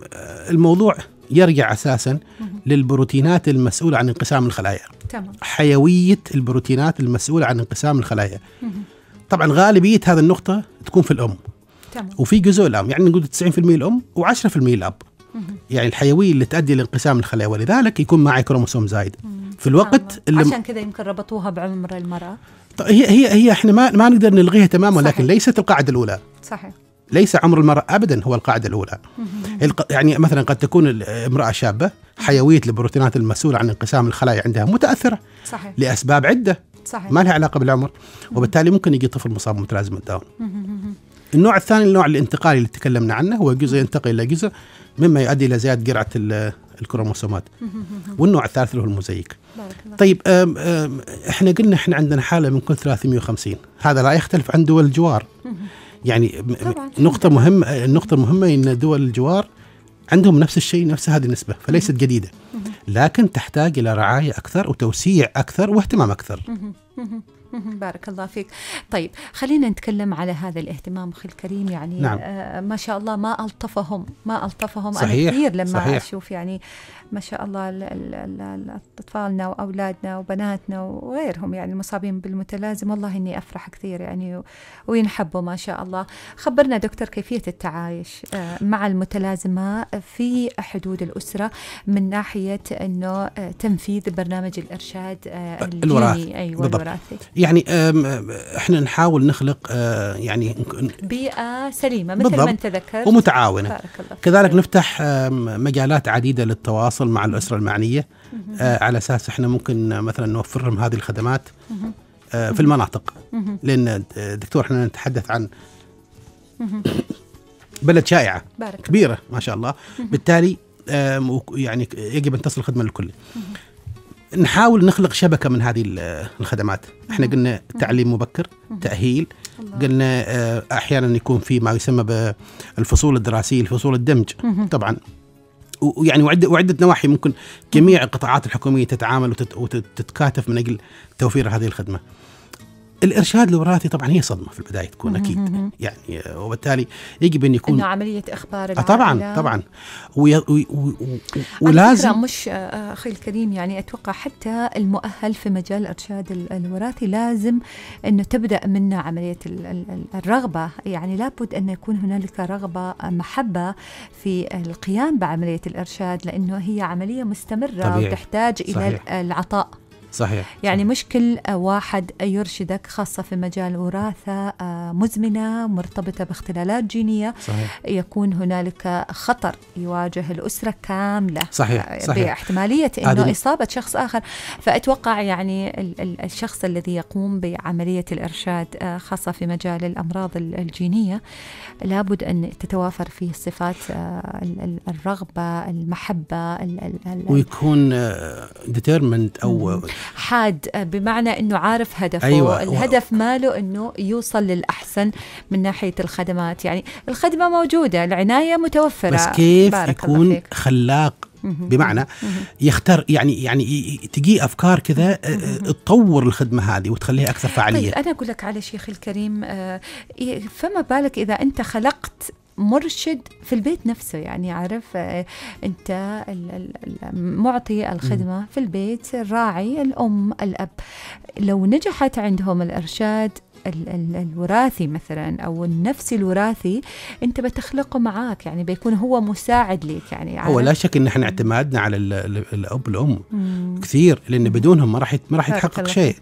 الموضوع يرجع اساسا للبروتينات المسؤوله عن انقسام الخلايا تمام حيويه البروتينات المسؤوله عن انقسام الخلايا طبعا غالبيه هذه النقطه تكون في الام تمام وفي جزء الام يعني نقول 90% الام و10% الاب يعني الحيويه اللي تؤدي لانقسام الخلايا ولذلك يكون معي كروموسوم زايد في الوقت آه، اللي عشان كذا يمكن ربطوها بعمر المراه طيب، هي هي هي احنا ما ما نقدر نلغيها تماما صحيح. لكن ليست القاعده الاولى صحيح ليس عمر المرأة أبدا هو القاعدة الأولى يعني مثلا قد تكون امرأة شابة حيوية البروتينات المسؤولة عن انقسام الخلايا عندها متأثرة صحيح. لأسباب عدة صحيح. ما لها علاقة بالعمر وبالتالي ممكن يجي طفل مصاب بمتلازمة داون النوع الثاني النوع الانتقالي اللي تكلمنا عنه هو جزء ينتقل إلى جزء مما يؤدي الى زياده جرعه الكروموسومات [laughs] والنوع الثالث اللي هو المزيك طيب أم أم احنا قلنا احنا عندنا حاله من كل 350 هذا لا يختلف عن دول الجوار [laughs] يعني نقطه مهمه النقطه المهمه ان دول الجوار عندهم نفس الشيء نفس هذه النسبه فليست جديده لكن تحتاج الى رعايه اكثر وتوسيع اكثر واهتمام اكثر [laughs] بارك الله فيك طيب خلينا نتكلم على هذا الاهتمام أخي الكريم يعني نعم. آه ما شاء الله ما ألطفهم ما ألطفهم صحيح. أنا كثير لما صحيح. أشوف يعني ما شاء الله أطفالنا وأولادنا وبناتنا وغيرهم يعني المصابين بالمتلازم والله إني أفرح كثير يعني وينحبوا ما شاء الله خبرنا دكتور كيفية التعايش آه، مع المتلازمة في حدود الأسرة من ناحية أنه آه، تنفيذ برنامج الإرشاد آه أيوة، الوراثي أيوة الوراثي يعني احنا نحاول نخلق آه، يعني بيئه سليمه مثل ما انت ذكرت ومتعاونه بارك الله كذلك نفتح مجالات عديده للتواصل مع الاسره المعنيه آه، على اساس احنا ممكن آه، مثلا نوفر لهم هذه الخدمات في المناطق لان دكتور احنا نتحدث عن بلد شائعه بارك كبيره ما شاء الله بالتالي يعني يجب ان تصل الخدمه للكل نحاول نخلق شبكه من هذه الخدمات احنا قلنا تعليم مبكر تاهيل قلنا آه، احيانا يكون في ما يسمى بالفصول الدراسيه الفصول الدمج طبعا ويعني وعده وعده نواحي ممكن جميع القطاعات الحكوميه تتعامل وتتكاتف من اجل توفير هذه الخدمه الارشاد الوراثي طبعا هي صدمه في البدايه تكون اكيد يعني وبالتالي يجب ان يكون انه عمليه اخبار آه، العائلة. طبعا طبعا وي... وي... وي... ولازم مش آه، آه، اخي الكريم يعني اتوقع حتى المؤهل في مجال الارشاد الوراثي لازم انه تبدا منه عمليه الرغبه يعني لابد ان يكون هنالك رغبه محبه في القيام بعمليه الارشاد لانه هي عمليه مستمره طبيعي. وتحتاج الى صحيح. العطاء صحيح يعني مش كل آه، واحد يرشدك خاصة في مجال وراثة آه، مزمنة مرتبطة باختلالات جينية صحيح. يكون هنالك خطر يواجه الأسرة كاملة صحيح. آه، صحيح. باحتمالية أنه إصابة شخص آخر فأتوقع يعني الشخص الذي يقوم بعملية الإرشاد خاصة في مجال الأمراض الجينية لابد أن تتوافر فيه صفات الرغبة المحبة ويكون ديترمنت أو حاد آه، بمعنى انه عارف هدفه أيوة. الهدف ماله انه يوصل للاحسن من ناحيه الخدمات يعني الخدمه موجوده العنايه متوفره بس كيف يكون خلاق بمعنى يختار يعني يعني تجي افكار كذا آه، آه، تطور الخدمه هذه وتخليها اكثر طيب، فعاليه طيب انا اقول لك على شيخ الكريم إيه، فما بالك اذا انت خلقت مرشد في البيت نفسه يعني عارف آه، انت معطي الخدمه في البيت الراعي الام الاب لو نجحت عندهم الارشاد ال ال الوراثي مثلا او النفسي الوراثي انت بتخلقه معاك يعني بيكون هو مساعد لك يعني هو لا شك ان احنا اعتمادنا على الاب والام كثير لان بدونهم ما راح ما راح يتحقق شيء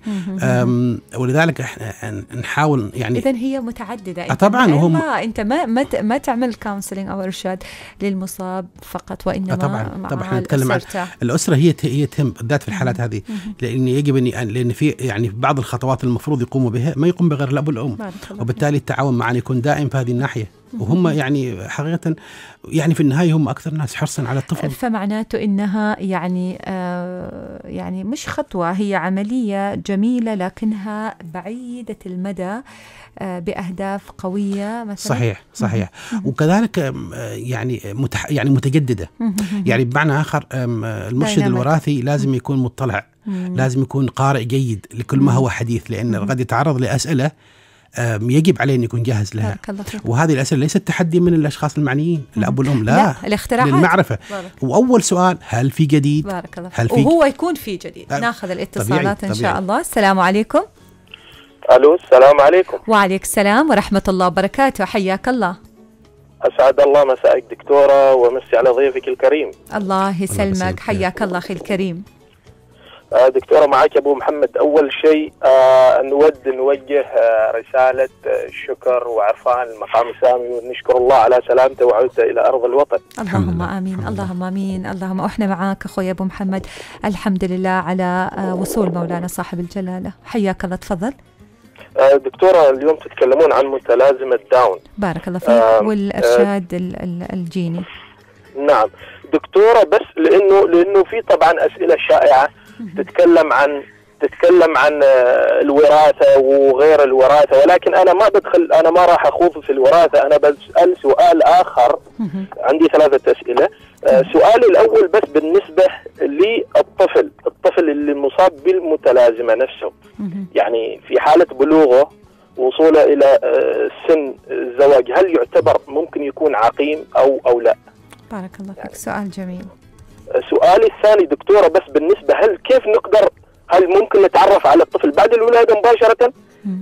ولذلك احنا نحاول يعني اذا هي متعدده آه، طبعا وهم انت ما ما ما تعمل كونسلنج او ارشاد للمصاب فقط وانما آه، طبعا طبعا احنا نتكلم عن الاسره هي هي تهم بالذات في الحالات هذه لان يجب ان لان في يعني بعض الخطوات المفروض يقوموا بها ما يقوم بغير الاب والام وبالتالي التعاون معنا يكون دائم في هذه الناحيه وهم يعني حقيقه يعني في النهايه هم اكثر ناس حرصا على الطفل فمعناته انها يعني آه يعني مش خطوه هي عمليه جميله لكنها بعيده المدى آه باهداف قويه مثلا صحيح صحيح وكذلك يعني متح يعني متجدده يعني بمعنى اخر المرشد الوراثي لازم يكون مطلع مم. لازم يكون قارئ جيد لكل ما هو حديث لان قد يتعرض لأسئلة يجب عليه ان يكون جاهز لها وهذه الاسئله ليست تحدي من الاشخاص المعنيين الاب والام لا, لا الاختراعات للمعرفه بارك. واول سؤال هل في جديد بارك الله هل في وهو يكون في جديد طيب. ناخذ الاتصالات طبيعي. طبيعي. ان شاء الله السلام عليكم الو السلام عليكم وعليك السلام ورحمه الله وبركاته حياك الله اسعد الله مسائك دكتوره ومسي على ضيفك الكريم الله يسلمك حياك الله اخي الكريم آه، دكتورة معك أبو محمد أول شيء آه، نود نوجه آه، رسالة شكر وعرفان المقام سامي ونشكر الله على سلامته وعودته إلى أرض الوطن اللهم آمين اللهم آمين اللهم إحنا معاك أخوي أبو محمد الحمد لله على وصول مولانا صاحب الجلالة حياك الله تفضل دكتورة اليوم تتكلمون عن متلازمة داون بارك الله فيك آه والإرشاد آه الجيني نعم دكتورة بس لأنه لأنه في طبعا أسئلة شائعة تتكلم عن تتكلم عن آه، الوراثه وغير الوراثه ولكن انا ما بدخل انا ما راح اخوض في الوراثه انا بسال سؤال اخر عندي ثلاثه اسئله آه، سؤالي الاول بس بالنسبه للطفل الطفل اللي مصاب بالمتلازمه نفسه يعني في حاله بلوغه وصوله الى آه، سن الزواج هل يعتبر ممكن يكون عقيم او او لا بارك الله فيك يعني. سؤال جميل سؤالي الثاني دكتوره بس بالنسبه هل كيف نقدر هل ممكن نتعرف على الطفل بعد الولاده مباشره؟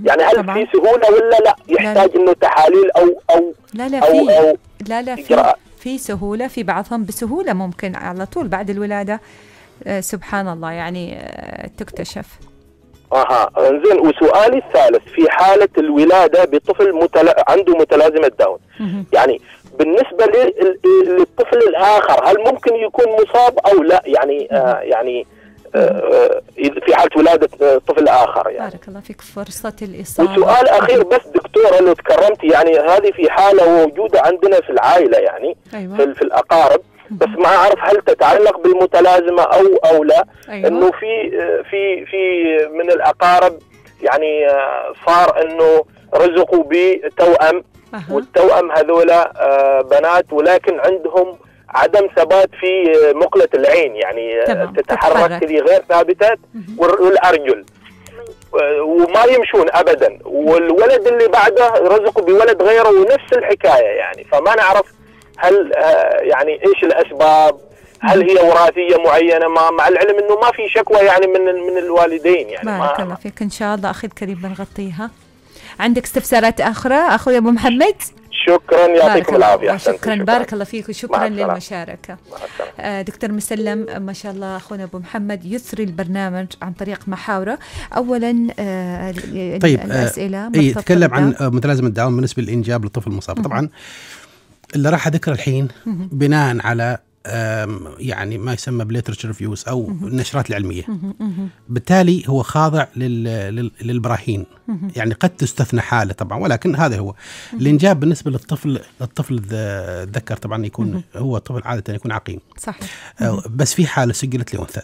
يعني هل طبعا. في سهوله ولا لا يحتاج لا انه تحاليل او او لا لا أو في أو لا لا في في سهوله في بعضهم بسهوله ممكن على طول بعد الولاده آه، سبحان الله يعني آه، تكتشف اها زين وسؤالي الثالث في حاله الولاده بطفل متلا... عنده متلازمه داون يعني بالنسبه للطفل الاخر هل ممكن يكون مصاب او لا يعني آه يعني آه في حاله ولاده آه، طفل اخر يعني بارك الله فيك فرصه الاصابه وسؤال اخير بس دكتوره لو تكرمتي يعني هذه في حاله موجوده عندنا في العائله يعني أيوة. في, في الاقارب بس ما اعرف هل تتعلق بالمتلازمه او او لا أيوة. انه في آه، في في من الاقارب يعني آه، صار انه رزقوا بتوأم أه. والتوأم هذولا بنات ولكن عندهم عدم ثبات في آه، مقلة العين يعني آه، تمام. تتحرك كذي غير ثابتة والأرجل آه، وما يمشون ابدا والولد اللي بعده رزقه بولد غيره ونفس الحكايه يعني فما نعرف هل يعني ايش الاسباب هل هي وراثيه معينه مع, مع العلم انه ما في شكوى يعني من من الوالدين يعني بارك الله فيك ان شاء الله اخي الكريم بنغطيها عندك استفسارات اخرى اخوي ابو محمد شكرا يعطيكم العافيه شكرا, شكرا بارك الله فيك وشكرا للمشاركه آه، دكتور مسلم ما شاء الله اخونا ابو محمد يثري البرنامج عن طريق محاوره اولا آه طيب الاسئله آه يتكلم إيه، عن آه، متلازمه داون بالنسبه للانجاب للطفل المصاب طبعا اللي راح اذكره الحين بناء على يعني ما يسمى بليترشر ريفيوز او النشرات العلميه بالتالي هو خاضع للبراهين يعني قد تستثنى حاله طبعا ولكن هذا هو الانجاب بالنسبه للطفل الطفل الذكر طبعا يكون هو طفل عاده يكون عقيم صحيح آه، بس في حاله سجلت لانثى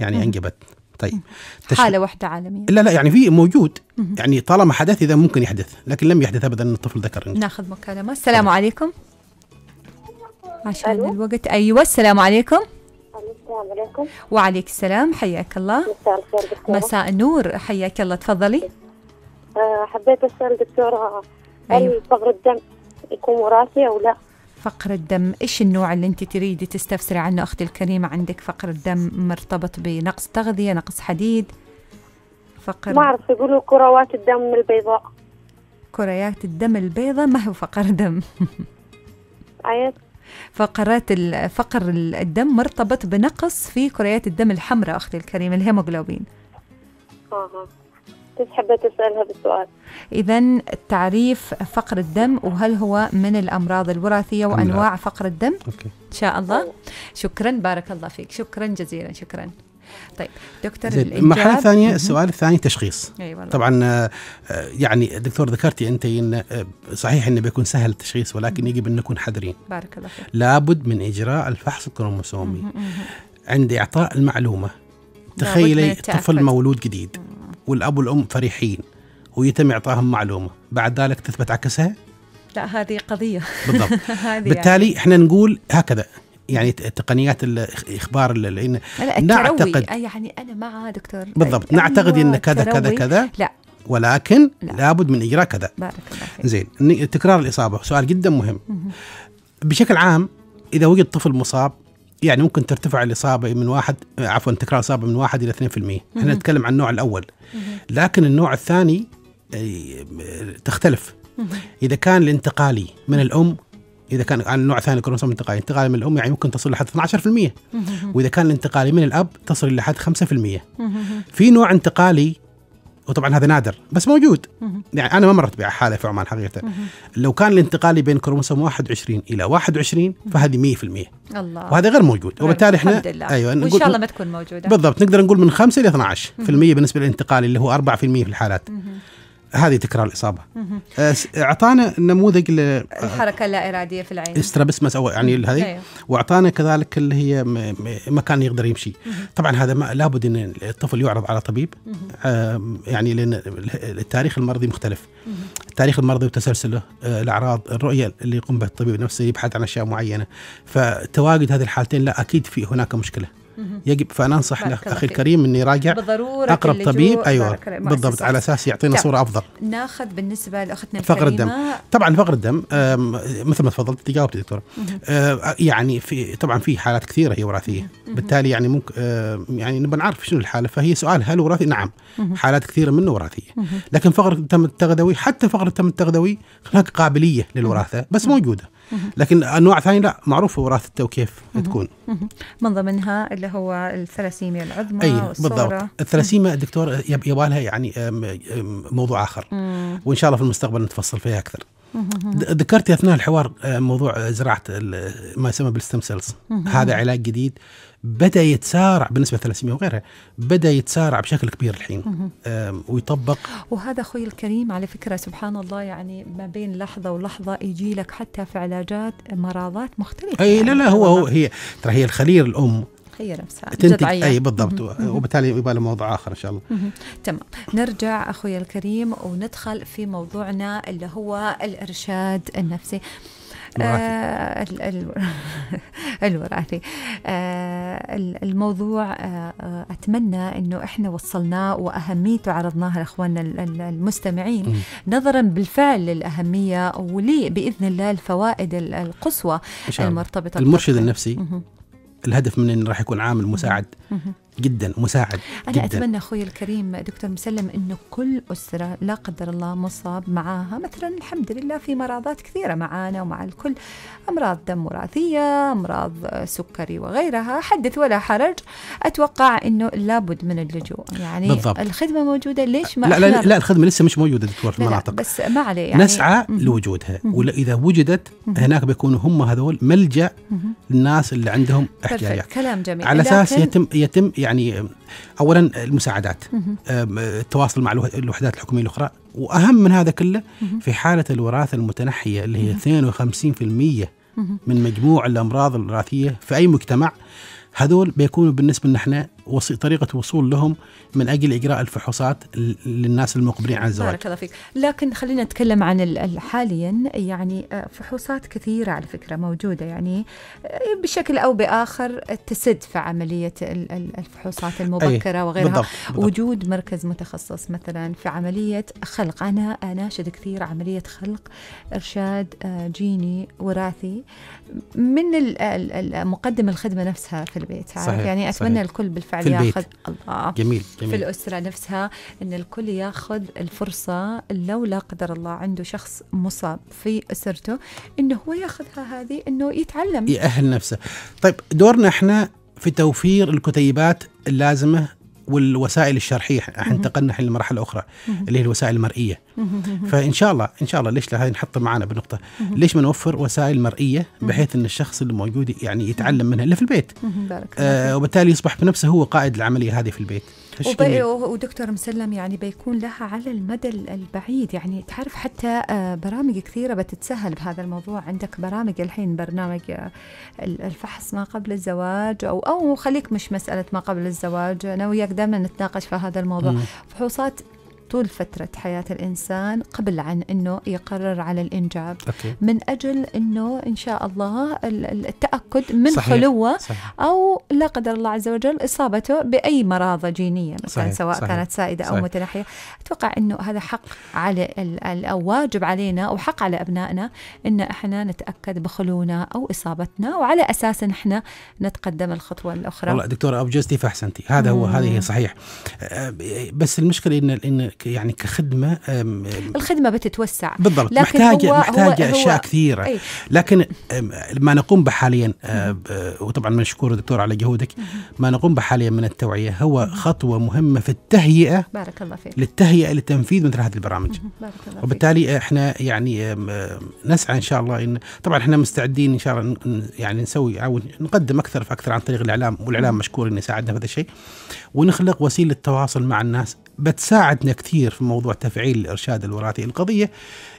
يعني انجبت طيب تش... حاله واحده عالميه لا لا يعني في موجود يعني طالما حدث اذا ممكن يحدث لكن لم يحدث ابدا ان الطفل ذكر ناخذ مكالمه السلام عليكم عشان ألو. الوقت ايوه السلام عليكم السلام عليكم وعليك السلام حياك الله مساء الخير دكتورة مساء النور حياك الله تفضلي آه، حبيت اسال دكتورة هل أيوة. فقر الدم يكون وراثي او لا؟ فقر الدم ايش النوع اللي انت تريدي تستفسري عنه اختي الكريمه عندك فقر الدم مرتبط بنقص تغذيه نقص حديد فقر ما اعرف يقولوا كروات الدم البيضاء كريات الدم البيضاء ما هو فقر دم [laughs] فقرات فقر الدم مرتبط بنقص في كريات الدم الحمراء أختي الكريمة الهيموغلوبين آه. كنت حابة تسأل بالسؤال إذا تعريف فقر الدم وهل هو من الأمراض الوراثية وأنواع فقر الدم أوكي. إن شاء الله شكرا بارك الله فيك شكرا جزيلا شكرا طيب دكتور المرحله الثانيه السؤال الثاني تشخيص أي والله. طبعا آه، يعني دكتور ذكرتي انت إن آه، صحيح انه بيكون سهل التشخيص ولكن يجب ان نكون حذرين بارك الله فيك لابد من اجراء الفحص الكروموسومي عند اعطاء المعلومه تخيلي طفل مولود جديد والاب والام فرحين ويتم اعطائهم معلومه بعد ذلك تثبت عكسها لا هذه قضيه بالضبط [laughs] بالتالي يعني. احنا نقول هكذا يعني تقنيات اخبار لان نعتقد آه، يعني انا مع دكتور بالضبط آه، نعتقد ان أيوة، كذا كذا كذا لا ولكن لا. لابد من اجراء كذا بارك زين تكرار الاصابه سؤال جدا مهم بشكل عام اذا وجد طفل مصاب يعني ممكن ترتفع الاصابه من واحد عفوا تكرار الاصابه من واحد الى 2% احنا نتكلم عن النوع الاول لكن النوع الثاني تختلف اذا كان الانتقالي من الام اذا كان عن نوع ثاني كروموسوم انتقالي انتقالي من الام يعني ممكن تصل لحد 12% واذا كان الانتقالي من الاب تصل لحد 5% في نوع انتقالي وطبعا هذا نادر بس موجود يعني انا ما مرت بحاله في عمان حقيقه لو كان الانتقالي بين كروموسوم 21 الى 21 فهذه 100% الله وهذا غير موجود وبالتالي احنا الحمد لله. ايوه وان شاء الله ما تكون موجوده بالضبط نقدر نقول من 5 الى 12% بالنسبه للانتقالي اللي هو 4% في الحالات هذه تكرار الاصابه آه، اعطانا نموذج الحركه اللا اراديه في العين استرابسمس او يعني هذه أيوه. واعطانا كذلك اللي هي مكان يقدر يمشي طبعا هذا ما لابد ان الطفل يعرض على طبيب آه، يعني لان التاريخ المرضي مختلف التاريخ المرضي وتسلسله آه، الاعراض الرؤيه اللي يقوم بها الطبيب نفسه يبحث عن اشياء معينه فتواجد هذه الحالتين لا اكيد في هناك مشكله يجب فانا انصح اخي الكريم انه يراجع بالضروره اقرب طبيب ايوه بالضبط على اساس يعطينا طيب، صوره افضل ناخذ بالنسبه لاختنا فقر الدم طبعا فقر الدم مثل ما تفضلت تجاوبتي دكتور آه، يعني في طبعا في حالات كثيره هي وراثيه بالتالي يعني ممكن يعني نبغى نعرف شنو الحاله فهي سؤال هل وراثي نعم حالات كثيره منه وراثيه لكن فقر الدم التغذوي حتى فقر الدم التغذوي هناك قابليه للوراثه بس موجوده لكن انواع ثانيه لا معروفه وراثه وكيف تكون من ضمنها اللي هو الثلاسيميا العظمى اي بالضبط الثلاسيميا دكتور يبالها يعني موضوع اخر وان شاء الله في المستقبل نتفصل فيها اكثر ذكرت اثناء الحوار آه، موضوع زراعه ما يسمى بالستم سيلز هذا علاج جديد بدا يتسارع بالنسبه 300 وغيرها بدا يتسارع بشكل كبير الحين ويطبق وهذا اخوي الكريم على فكره سبحان الله يعني ما بين لحظه ولحظه يجي لك حتى في علاجات مرضات مختلفه اي لا لا يعني هو, هو هي ترى هي الخليه الام هي نفسها تنتج اي بالضبط آه، وبالتالي يبقى موضوع اخر ان شاء الله تمام نرجع اخوي الكريم وندخل في موضوعنا اللي هو الارشاد النفسي الوراثي آه [laughs] الوراثي آه الموضوع آه أتمنى أنه إحنا وصلناه وأهميته عرضناها لإخواننا المستمعين نظرا بالفعل للأهمية ولي بإذن الله الفوائد القصوى المرتبطة المرشد النفسي الهدف من راح يكون عامل مساعد جدا مساعد انا جداً. اتمنى اخوي الكريم دكتور مسلم انه كل اسره لا قدر الله مصاب معاها مثلا الحمد لله في مرضات كثيره معانا ومع الكل امراض دم وراثيه امراض سكري وغيرها حدث ولا حرج اتوقع انه لابد من اللجوء يعني بالضبط. الخدمه موجوده ليش ما لا لا, لا, الخدمه لسه مش موجوده دكتور في المناطق بس ما عليه يعني نسعى لوجودها واذا وجدت هناك بيكونوا هم هذول ملجا للناس اللي عندهم احتياجات كلام جميل على اساس يتم يتم يعني اولا المساعدات التواصل مع الوحدات الحكوميه الاخرى واهم من هذا كله في حاله الوراثه المتنحيه اللي هي 52% من مجموع الامراض الوراثيه في اي مجتمع هذول بيكونوا بالنسبه لنا احنا طريقة وصول لهم من أجل إجراء الفحوصات للناس المقبلين على الزواج بارك الله فيك لكن خلينا نتكلم عن حاليا يعني آه، فحوصات كثيرة على فكرة موجودة يعني آه، بشكل أو بآخر تسد في عملية الفحوصات المبكرة وغيرها بالضبط بالضبط. وجود مركز متخصص مثلا في عملية خلق أنا أناشد كثير عملية خلق إرشاد آه، جيني وراثي من مقدم الخدمة نفسها في البيت صحيح. يعني أتمنى صحيح. الكل بالفعل بالفعل في ياخذ الله جميل جميل في الاسره نفسها ان الكل ياخذ الفرصه لو لا قدر الله عنده شخص مصاب في اسرته انه هو ياخذها هذه انه يتعلم يأهل نفسه طيب دورنا احنا في توفير الكتيبات اللازمه والوسائل الشرحيه احنا انتقلنا الحين لمرحله اخرى اللي هي الوسائل المرئيه فان شاء الله ان شاء الله ليش هذه نحطها معنا بنقطه ليش ما نوفر وسائل مرئيه بحيث ان الشخص الموجود يعني يتعلم منها الا في البيت آه وبالتالي يصبح بنفسه هو قائد العمليه هذه في البيت ودكتور مسلم يعني بيكون لها على المدى البعيد يعني تعرف حتى آه، برامج كثيرة بتتسهل بهذا الموضوع عندك برامج الحين برنامج آه، الفحص ما قبل الزواج أو أو خليك مش مسألة ما قبل الزواج أنا وياك دائما نتناقش في هذا الموضوع مم. فحوصات طول فترة حياة الإنسان قبل عن أنه يقرر على الإنجاب أوكي. من أجل أنه إن شاء الله التأكد من صحيح. خلوه صحيح. أو لا قدر الله عز وجل إصابته بأي مرض جينية مثلا صحيح. سواء صحيح. كانت سائدة صحيح. أو متنحية أتوقع أنه هذا حق على أو واجب علينا أو حق على أبنائنا أن إحنا نتأكد بخلونا أو إصابتنا وعلى أساس إحنا نتقدم الخطوة الأخرى والله دكتورة أوجزتي فأحسنتي هذا هو هذه صحيح أه، بس المشكلة إن إن يعني كخدمه الخدمه بتتوسع بالضبط لكن محتاجه هو محتاجه هو اشياء هو كثيره أي. لكن ما نقوم به حاليا وطبعا مشكور دكتور على جهودك ما نقوم به حاليا من التوعيه هو خطوه مهمه في التهيئه بارك الله فيك للتهيئه لتنفيذ مثل هذه البرامج بارك الله وبالتالي احنا يعني نسعى ان شاء الله ان طبعا احنا مستعدين ان شاء الله يعني نسوي او نقدم اكثر فاكثر عن طريق الاعلام والاعلام مشكور انه ساعدنا في هذا الشيء ونخلق وسيله تواصل مع الناس بتساعدنا كثير في موضوع تفعيل الارشاد الوراثي القضيه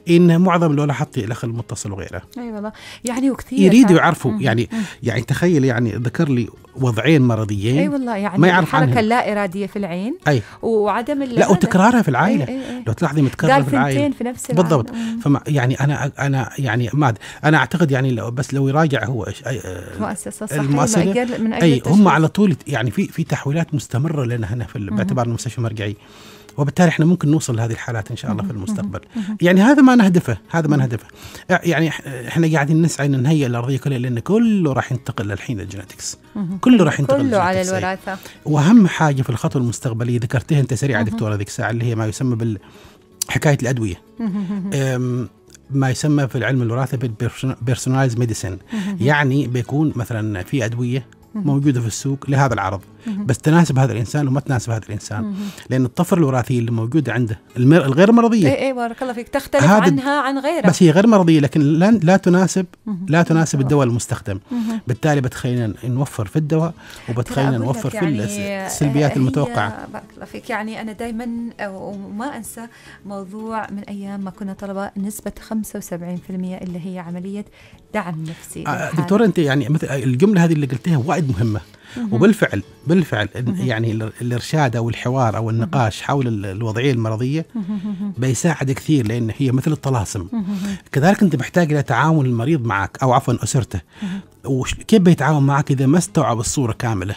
ان معظم لو لاحظتي الاخ المتصل وغيره اي أيوة والله يعني وكثير يريدوا يعني. يعرفوا يعني مم. يعني تخيل يعني ذكر لي وضعين مرضيين اي أيوة والله يعني ما يعرف الحركه اللا اراديه في العين اي وعدم لا وتكرارها في العائله أي أي أي. لو تلاحظي متكرر في العائله في نفس العائلة. بالضبط مم. فما يعني انا انا يعني ما انا اعتقد يعني لو بس لو يراجع هو آه، المؤسسه الصحيه المؤسسة من اجل, من أجل اي هم على طول يعني في في تحويلات مستمره لنا هنا في باعتبار المستشفى المرجعي وبالتالي احنا ممكن نوصل لهذه الحالات ان شاء الله في المستقبل يعني هذا ما نهدفه هذا ما نهدفه يعني احنا قاعدين نسعى ان نهيئ الارضيه كلها لان كله راح ينتقل للحين للجينيتكس كله راح ينتقل كله على الوراثه واهم حاجه في الخطوه المستقبليه ذكرتها انت سريعه دكتوره ذيك الساعه اللي هي ما يسمى بال حكايه الادويه ما يسمى في العلم الوراثه بالبيرسوناليز ميديسن يعني بيكون مثلا في ادويه موجوده في السوق لهذا العرض بس تناسب هذا الانسان وما تناسب هذا الانسان لان الطفره الوراثيه اللي موجوده عنده المر... الغير مرضيه اي اي بارك الله فيك تختلف عنها عن غيرها بس هي غير مرضيه لكن لا تناسب لا تناسب الدواء المستخدم بالتالي بتخلينا نوفر في الدواء وبتخلينا نوفر في يعني آه، السلبيات المتوقعه بارك الله فيك يعني انا دائما وما انسى موضوع من ايام ما كنا طلبه نسبه 75% اللي هي عمليه دعم نفسي آه، دكتور انت يعني مثل الجمله هذه اللي قلتيها وايد مهمه وبالفعل بالفعل يعني الارشاد او الحوار او النقاش حول الوضعيه المرضيه بيساعد كثير لان هي مثل الطلاسم كذلك انت محتاج الى تعاون المريض معك او عفوا اسرته وكيف بيتعاون معك اذا ما استوعب الصوره كامله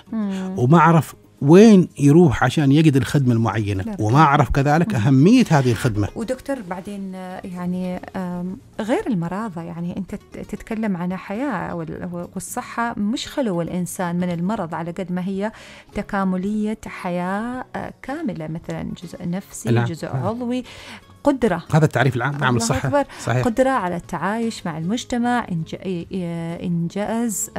وما عرف وين يروح عشان يجد الخدمة المعينة لا. نعم. وما أعرف كذلك أهمية هذه الخدمة ودكتور بعدين يعني غير المرضى يعني أنت تتكلم عن حياة والصحة مش خلو الإنسان من المرض على قد ما هي تكاملية حياة آه، كاملة مثلا جزء نفسي نعم. جزء نعم. عضوي قدرة هذا التعريف العام نعم الصحة أكبر. صحيح. قدرة على التعايش مع المجتمع إنجاز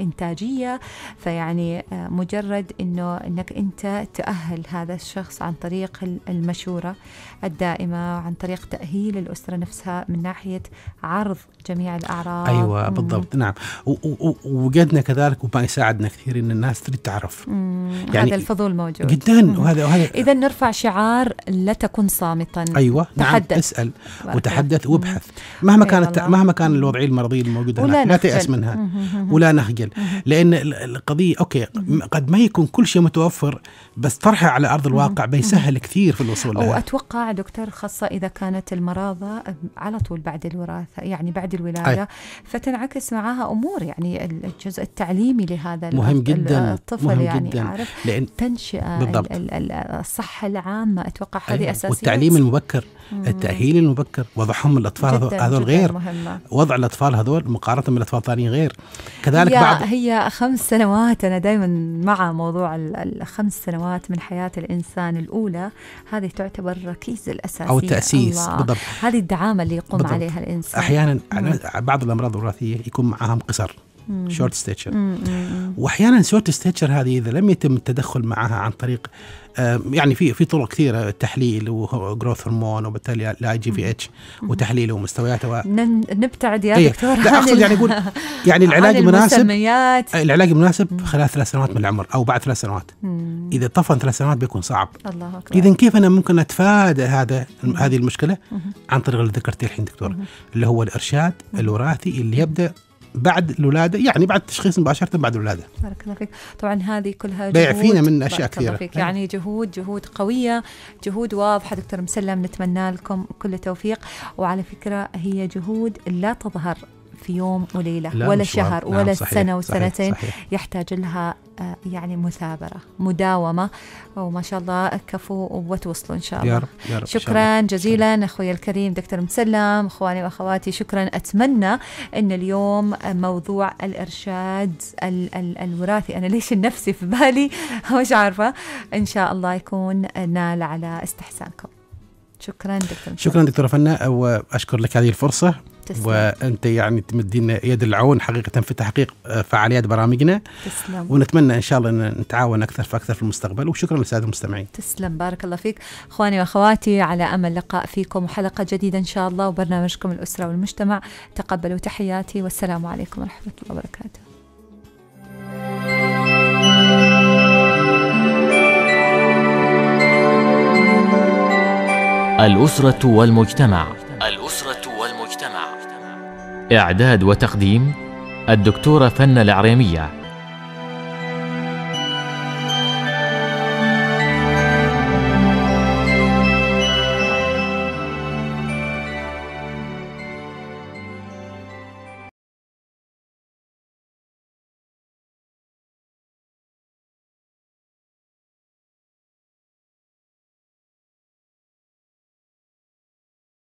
إنتاجية فيعني مجرد أنه أنك أنت تأهل هذا الشخص عن طريق المشورة الدائمة وعن طريق تأهيل الأسرة نفسها من ناحية عرض جميع الأعراض أيوة بالضبط مم. نعم ووجدنا كذلك وما يساعدنا كثير أن الناس تريد تعرف مم. يعني هذا الفضول موجود جدا وهذا, وهذا إذا نرفع شعار لا تكن صامتا أيوة. ايوه نعم، تحدث نعم اسال وتحدث وابحث مهما كانت مهما كان الوضعيه المرضيه الموجوده هناك لا تيأس منها ولا نخجل لان القضيه اوكي قد ما يكون كل شيء متوفر بس طرحه على ارض الواقع بيسهل كثير في الوصول لها واتوقع دكتور خاصه اذا كانت المرضى على طول بعد الوراثه يعني بعد الولاده أي. فتنعكس معها امور يعني الجزء التعليمي لهذا مهم جدا الطفل مهم يعني جدا. عارف لأن تنشئه بالضبط. الصحه العامه اتوقع هذه أيوة. اساسيه والتعليم المبكر المبكر التأهيل المبكر وضعهم الأطفال جداً هذول جداً غير مهمة. وضع الأطفال هذول مقارنة بالأطفال الثانيين غير كذلك هي بعض هي خمس سنوات أنا دائما مع موضوع الخمس سنوات من حياة الإنسان الأولى هذه تعتبر ركيز الاساسي أو التأسيس بالضبط هذه الدعامة اللي يقوم بالضبط. عليها الإنسان أحيانا بعض الأمراض الوراثية يكون معاهم قصر شورت ستيتشر واحيانا شورت ستيتشر هذه اذا لم يتم التدخل معها عن طريق آه، يعني في في طرق كثيره التحليل وجروث هرمون وبالتالي الاي جي في اتش وتحليله ومستوياته نبتعد يا أيه. دكتور لا اقصد يعني اقول [laughs] يعني العلاج المناسب العلاج المناسب خلال ثلاث سنوات من العمر او بعد ثلاث سنوات اذا طفن ثلاث سنوات بيكون صعب الله اكبر اذا كيف انا ممكن اتفادى هذا هذه المشكله عن طريق اللي ذكرتيه الحين دكتور اللي هو الارشاد الوراثي اللي يبدا بعد الولاده يعني بعد التشخيص مباشره بعد الولاده. بارك الله فيك، طبعا هذه كلها بيع فينا من اشياء كثيره. فيك. نعم. يعني جهود جهود قويه، جهود واضحه دكتور مسلم نتمنى لكم كل توفيق وعلى فكره هي جهود لا تظهر في يوم وليله ولا شهر نعم ولا صحيح سنه وسنتين صحيح صحيح. يحتاج لها آه، يعني مثابرة مداومة وما شاء الله كفو وتوصلوا إن شاء الله يا رب يا رب شكرا الله. جزيلا أخوي الكريم دكتور مسلم أخواني وأخواتي شكرا أتمنى أن اليوم موضوع الإرشاد ال ال الوراثي أنا ليش النفسي في بالي [laughs] مش عارفة إن شاء الله يكون نال على استحسانكم شكرا دكتور شكرا دكتورة فناء وأشكر لك هذه الفرصة تسلم. وانت يعني تمدين يد العون حقيقه في تحقيق آه، فعاليات برامجنا تسلم ونتمنى ان شاء الله ان نتعاون اكثر فاكثر في المستقبل وشكرا للساده المستمعين تسلم بارك الله فيك اخواني واخواتي على امل لقاء فيكم وحلقه جديده ان شاء الله وبرنامجكم الاسره والمجتمع تقبلوا تحياتي والسلام عليكم ورحمه الله وبركاته الأسرة والمجتمع الأسرة إعداد وتقديم الدكتورة فن العريمية